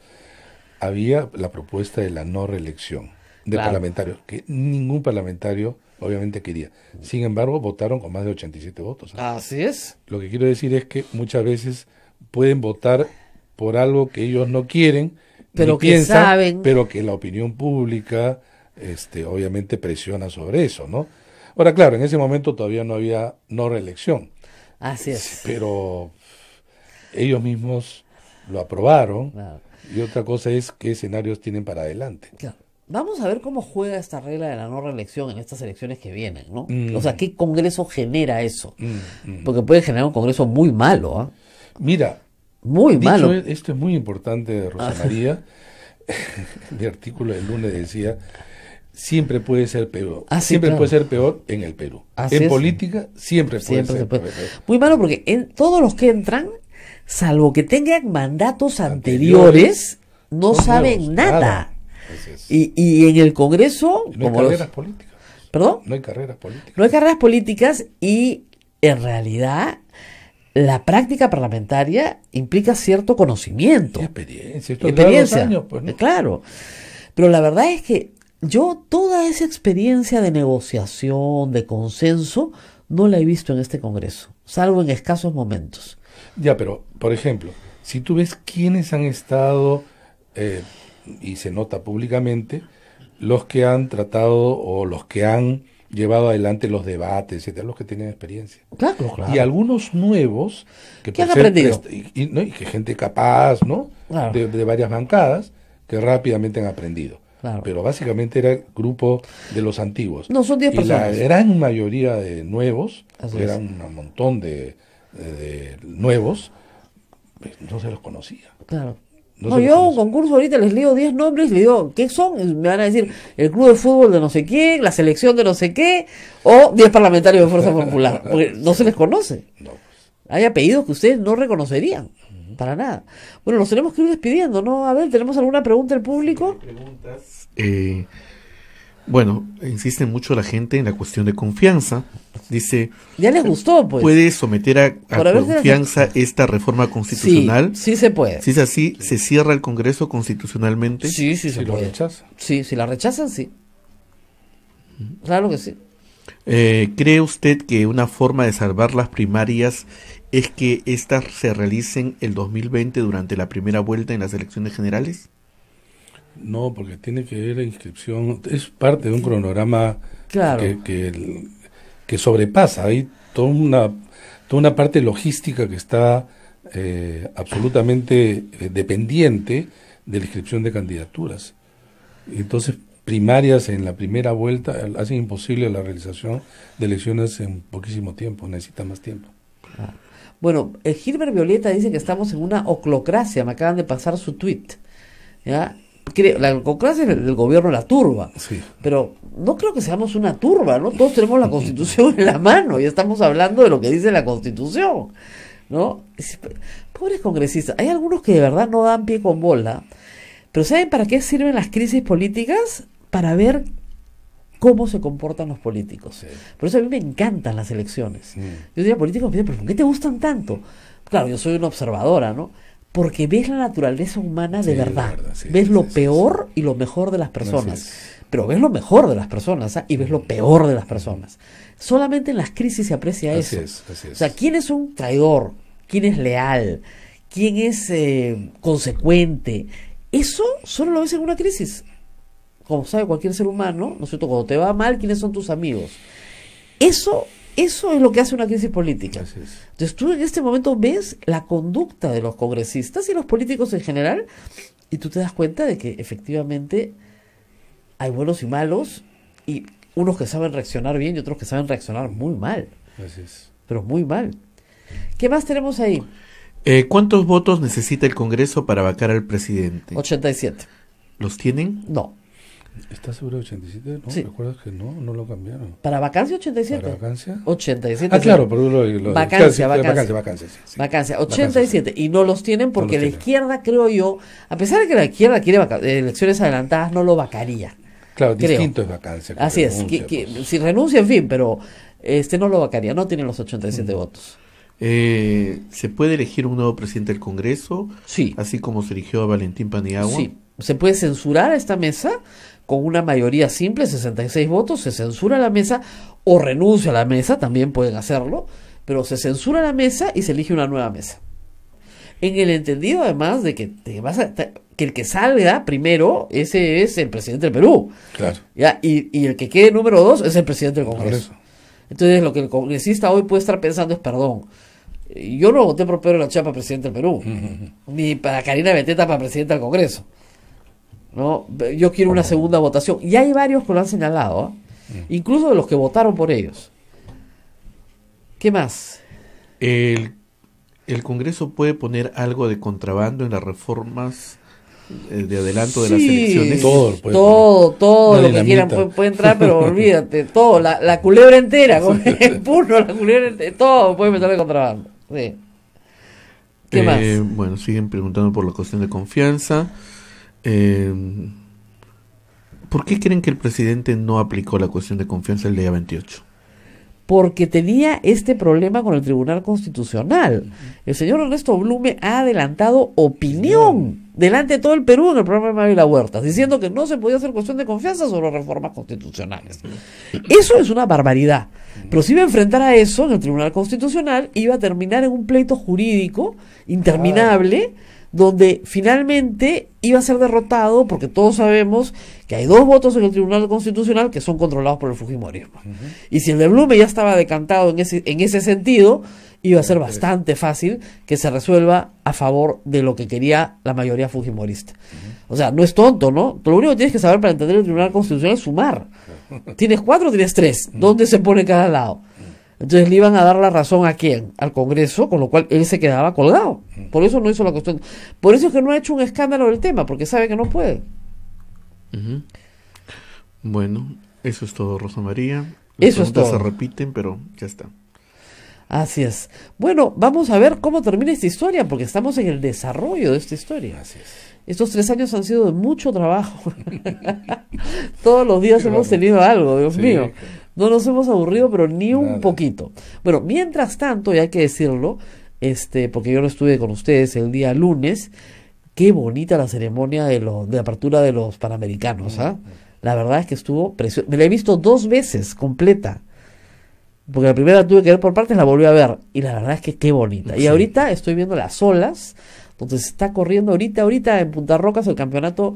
había la propuesta de la no reelección de parlamentarios, que ningún parlamentario obviamente quería. Sin embargo, votaron con más de 87 votos. ¿ah? Así es. Lo que quiero decir es que muchas veces pueden votar por algo que ellos no quieren, pero que piensan, pero que la opinión pública, este, obviamente presiona sobre eso, ¿no? Ahora, claro, en ese momento todavía no había no reelección. Así es. Pero ellos mismos lo aprobaron. Y otra cosa es qué escenarios tienen para adelante. Vamos a ver cómo juega esta regla de la no reelección en estas elecciones que vienen, ¿no? Mm. O sea, ¿qué Congreso genera eso? Mm, mm. Porque puede generar un Congreso muy malo, ¿ah? Mira, muy malo. Esto es muy importante Rosa ah. María. el [LAUGHS] artículo del lunes decía, siempre puede ser peor. Ah, siempre puede ser peor en el Perú. en política siempre puede ser peor. Muy malo porque en, todos los que entran, salvo que tengan mandatos anteriores, no saben nada. y, y, en el Congreso... No hay carreras políticas. ¿Perdón? No hay carreras políticas. No hay carreras políticas y en realidad la práctica parlamentaria implica cierto conocimiento. experiencia, pues, Claro. Pero la verdad es que yo toda esa experiencia de negociación, de consenso, no la he visto en este Congreso, salvo en escasos momentos. Ya, pero, por ejemplo, si tú ves quiénes han estado, eh, y se nota públicamente, los que han tratado o los que han llevado adelante los debates, etcétera, los que tienen experiencia. Claro, claro. Y algunos nuevos que, han aprendido? Este, y, que gente capaz, ¿no? De, varias bancadas que rápidamente han aprendido. Pero básicamente era el grupo de los antiguos. No, son 10 personas. Y la gran mayoría de nuevos, eran un montón de, de nuevos, pues, no se los conocía. Claro. No, yo un concurso ahorita les leo 10 nombres, les digo, ¿qué son? Me van a decir el club de fútbol de no sé quién, la selección de no sé qué, o 10 parlamentarios de Fuerza Popular, [LAUGHS] porque no se les conoce. No. Hay apellidos que ustedes no reconocerían, para nada. Bueno, nos tenemos que ir despidiendo, ¿no? A ver, ¿tenemos alguna pregunta del público? Preguntas. Eh, bueno, insiste mucho la gente en la cuestión de confianza. Dice. Ya les gustó, pues. ¿Puede someter a, confianza esta reforma constitucional? Sí, sí se puede. Si es así, ¿se cierra el Congreso constitucionalmente? Sí, sí se si Lo rechaza. Sí, si la rechazan, sí. Claro que sí. Eh, ¿Cree usted que una forma de salvar las primarias es que éstas se realicen el 2020 durante la primera vuelta en las elecciones generales? No, porque tiene que ver la inscripción, es parte de un cronograma que, que, sobrepasa, hay toda una, toda una parte logística que está eh, absolutamente eh, dependiente de la inscripción de candidaturas. Entonces, primarias en la primera vuelta eh, hacen imposible la realización de elecciones en poquísimo tiempo, necesita más tiempo. Ah. Bueno, el Gilbert Violeta dice que estamos en una oclocracia, me acaban de pasar su tweet. ¿ya? la democracia el gobierno la turba. Pero no creo que seamos una turba, ¿no? Todos tenemos la constitución en la mano y estamos hablando de lo que dice la constitución, ¿no? Pobres congresistas, hay algunos que de verdad no dan pie con bola, pero ¿saben para qué sirven las crisis políticas? Para ver cómo se comportan los políticos. Por eso a mí me encantan las elecciones. Mm. Yo diría, políticos pero ¿por qué te gustan tanto? Claro, yo soy una observadora, ¿no? porque ves la naturaleza humana de verdad. ves lo peor y lo mejor de las personas. Pero ves lo mejor de las personas ¿ah? y ves lo peor de las personas. Solamente en las crisis se aprecia eso. O sea, ¿quién es un traidor? ¿Quién es leal? ¿Quién es eh, consecuente? Eso solo lo ves en una crisis. Como sabe cualquier ser humano, ¿no es cierto? Cuando te va mal, ¿quiénes son tus amigos? Eso eso es lo que hace una crisis política. Entonces tú en este momento ves la conducta de los congresistas y los políticos en general y tú te das cuenta de que efectivamente hay buenos y malos y unos que saben reaccionar bien y otros que saben reaccionar muy mal. Pero muy mal. ¿Qué más tenemos ahí? Eh, ¿Cuántos votos necesita el Congreso para vacar al presidente? 87. ¿Los tienen? No. ¿Estás seguro de 87? No, ¿recuerdas que no? No lo cambiaron. ¿Para vacancia 87? ¿Para vacancia? 87. Ah, claro, pero vacancia, vacancia, vacancia, vacancia, 87. y no los tienen porque la izquierda, creo yo, a pesar de que la izquierda quiere elecciones adelantadas, no lo vacaría. Claro, distinto es vacancia. Así es. Pues. si renuncia, en fin, pero este no lo vacaría, no tienen los 87 mm. votos. Eh, ¿Se puede elegir un nuevo presidente del Congreso? Sí. Así como se eligió a Valentín Paniagua. Sí. ¿Se puede censurar esta mesa? con una mayoría simple, 66 votos, se censura la mesa o renuncia a la mesa, también pueden hacerlo, pero se censura la mesa y se elige una nueva mesa. En el entendido además de que te vas que el que salga primero, ese es el presidente del Perú. Claro. ¿ya? Y, el que quede número dos es el presidente del Congreso. Entonces lo que el congresista hoy puede estar pensando es, perdón, yo no voté por Pedro La Chapa presidente del Perú, ni para Karina Beteta para presidente del Congreso. ¿no? Yo quiero una segunda votación. Y hay varios que lo han señalado, ¿ah? mm. incluso de los que votaron por ellos. ¿Qué más? El, Congreso puede poner algo de contrabando en las reformas eh, de adelanto de las elecciones. Todo, todo, lo que quieran puede, entrar, pero [LAUGHS] olvídate, todo, la, la culebra entera, el puro, la culebra entera, todo puede meter de contrabando. ¿Qué eh, más? Bueno, siguen preguntando por la cuestión de confianza. Em, ¿Por qué creen que el presidente no aplicó la cuestión de confianza el día 28? Porque tenía este problema con el Tribunal Constitucional. El señor Ernesto Blume ha adelantado opinión delante de todo el Perú en el programa de la Huertas, diciendo que no se podía hacer cuestión de confianza sobre reformas constitucionales. Eso es una barbaridad. Pero si iba a enfrentar a eso en el Tribunal Constitucional, iba a terminar en un pleito jurídico interminable donde finalmente iba a ser derrotado, porque todos sabemos que hay dos votos en el Tribunal Constitucional que son controlados por el Fujimorismo. Y si el de Blume ya estaba decantado en ese, en ese sentido, iba a ser bastante fácil que se resuelva a favor de lo que quería la mayoría fujimorista. O sea, no es tonto, ¿no? Lo único que tienes que saber para entender el Tribunal Constitucional es sumar. Tienes cuatro, tienes tres. ¿Dónde se pone cada lado? Entonces le iban a dar la razón a quién? Al Congreso, con lo cual él se quedaba colgado. Por eso no hizo la cuestión. Por eso es que no ha hecho un escándalo del tema, porque sabe que no puede. Bueno, eso es todo, Rosa María. Las eso se repiten, pero ya está. Así es. Bueno, vamos a ver cómo termina esta historia, porque estamos en el desarrollo de esta historia. Así es. Estos tres años han sido de mucho trabajo. [LAUGHS] Todos los días hemos tenido algo, Dios mío. No nos hemos aburrido, pero ni un poquito. Bueno, mientras tanto, y hay que decirlo, este, porque yo no estuve con ustedes el día lunes, qué bonita la ceremonia de, apertura de los Panamericanos, ¿ah? Mm. La verdad es que estuvo preciosa. Me la he visto dos veces completa. Porque la primera tuve que ver por partes, la volví a ver. Y la verdad es que qué bonita. Y ahorita estoy viendo las olas. Entonces está corriendo ahorita, ahorita en Punta Rocas el campeonato,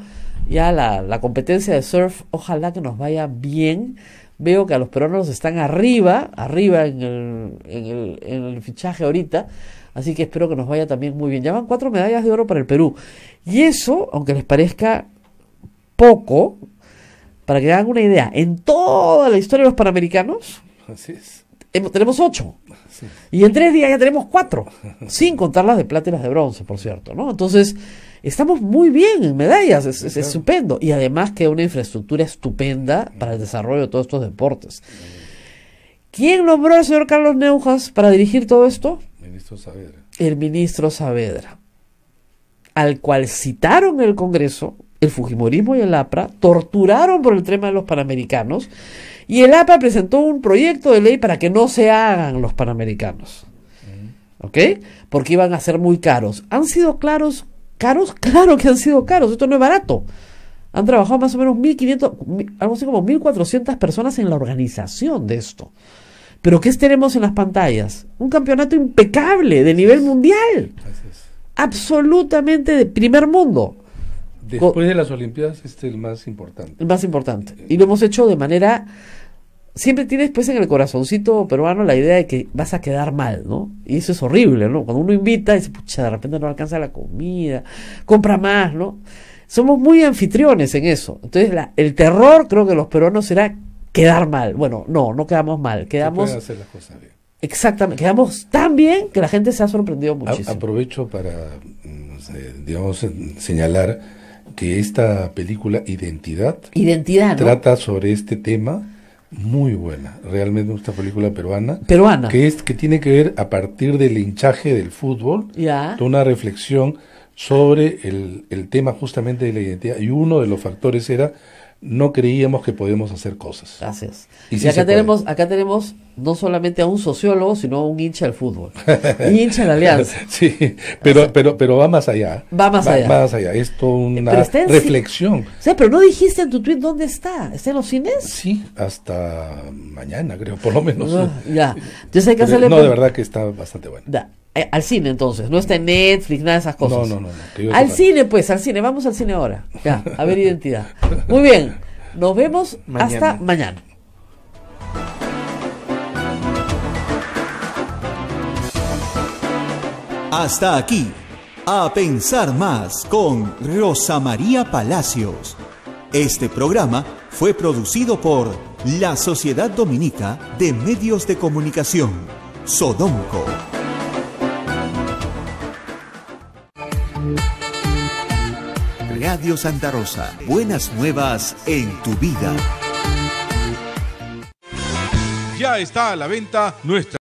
ya la, la competencia de surf. Ojalá que nos vaya bien veo que a los peruanos están arriba, arriba en el, en el, fichaje ahorita. Así que espero que nos vaya también muy bien. Ya van cuatro medallas de oro para el Perú. Y eso, aunque les parezca poco, para que hagan una idea, en toda la historia de los Panamericanos, tenemos ocho. Y en tres días ya tenemos cuatro, sin contar las de plata y las de bronce, por cierto. ¿no? Entonces, estamos muy bien en medallas, es, estupendo. Y además que una infraestructura estupenda para el desarrollo de todos estos deportes. ¿Quién nombró al señor Carlos Neujas para dirigir todo esto? Ministro Saavedra. El ministro Saavedra, al cual citaron el Congreso, el Fujimorismo y el APRA, torturaron por el tema de los panamericanos, y el APRA presentó un proyecto de ley para que no se hagan los panamericanos. ¿Ok? Porque iban a ser muy caros. Han sido claros ¿Caros? [LAUGHS] Claro que han sido caros, esto no es barato. Han trabajado más o menos 1.500, algo así como 1.400 personas en la organización de esto. Pero ¿qué tenemos en las pantallas? Un campeonato impecable de nivel mundial. Absolutamente de primer mundo. Después de las Olimpiadas, este es el más importante. El más importante. Y lo hemos hecho de manera siempre tienes pues en el corazoncito peruano la idea de que vas a quedar mal, ¿no? Y eso es horrible, ¿no? Cuando uno invita, y dice, pucha, de repente no alcanza la comida, compra más, ¿no? Somos muy anfitriones en eso. Entonces, el terror, creo que los peruanos será quedar mal. Bueno, no, no quedamos mal, quedamos... Exactamente, quedamos tan bien que la gente se ha sorprendido muchísimo. aprovecho para, mm, digamos, señalar que esta película Identidad, trata sobre este tema muy buena, realmente esta película peruana. Peruana. Que, es, que tiene que ver a partir del hinchaje del fútbol, ya. una reflexión sobre el, el tema justamente de la identidad. Y uno de los factores era no creíamos que podíamos hacer cosas. Gracias. Y, acá tenemos, acá tenemos no solamente a un sociólogo, sino a un hincha del fútbol. Un hincha de la alianza. [LAUGHS] sí, pero, pero, pero va más allá. Va más allá. Va más allá. Es eh, una reflexión. O pero no dijiste en tu tweet dónde está. ¿Está en los cines? Sí, hasta mañana, creo, por lo menos. Ah, ya. entonces hay que hacerle No, de verdad que está bastante bueno. Eh, al cine entonces, no está en Netflix, nada de esas cosas. No, no, no. al cine pues, al cine, vamos al cine ahora. Ya, a ver identidad. Muy bien, nos vemos hasta mañana. Hasta aquí, a pensar más con Rosa María Palacios. Este programa fue producido por la Sociedad Dominica de Medios de Comunicación, Sodomco Adiós, Santa Rosa. Buenas nuevas en tu vida. Ya está a la venta nuestra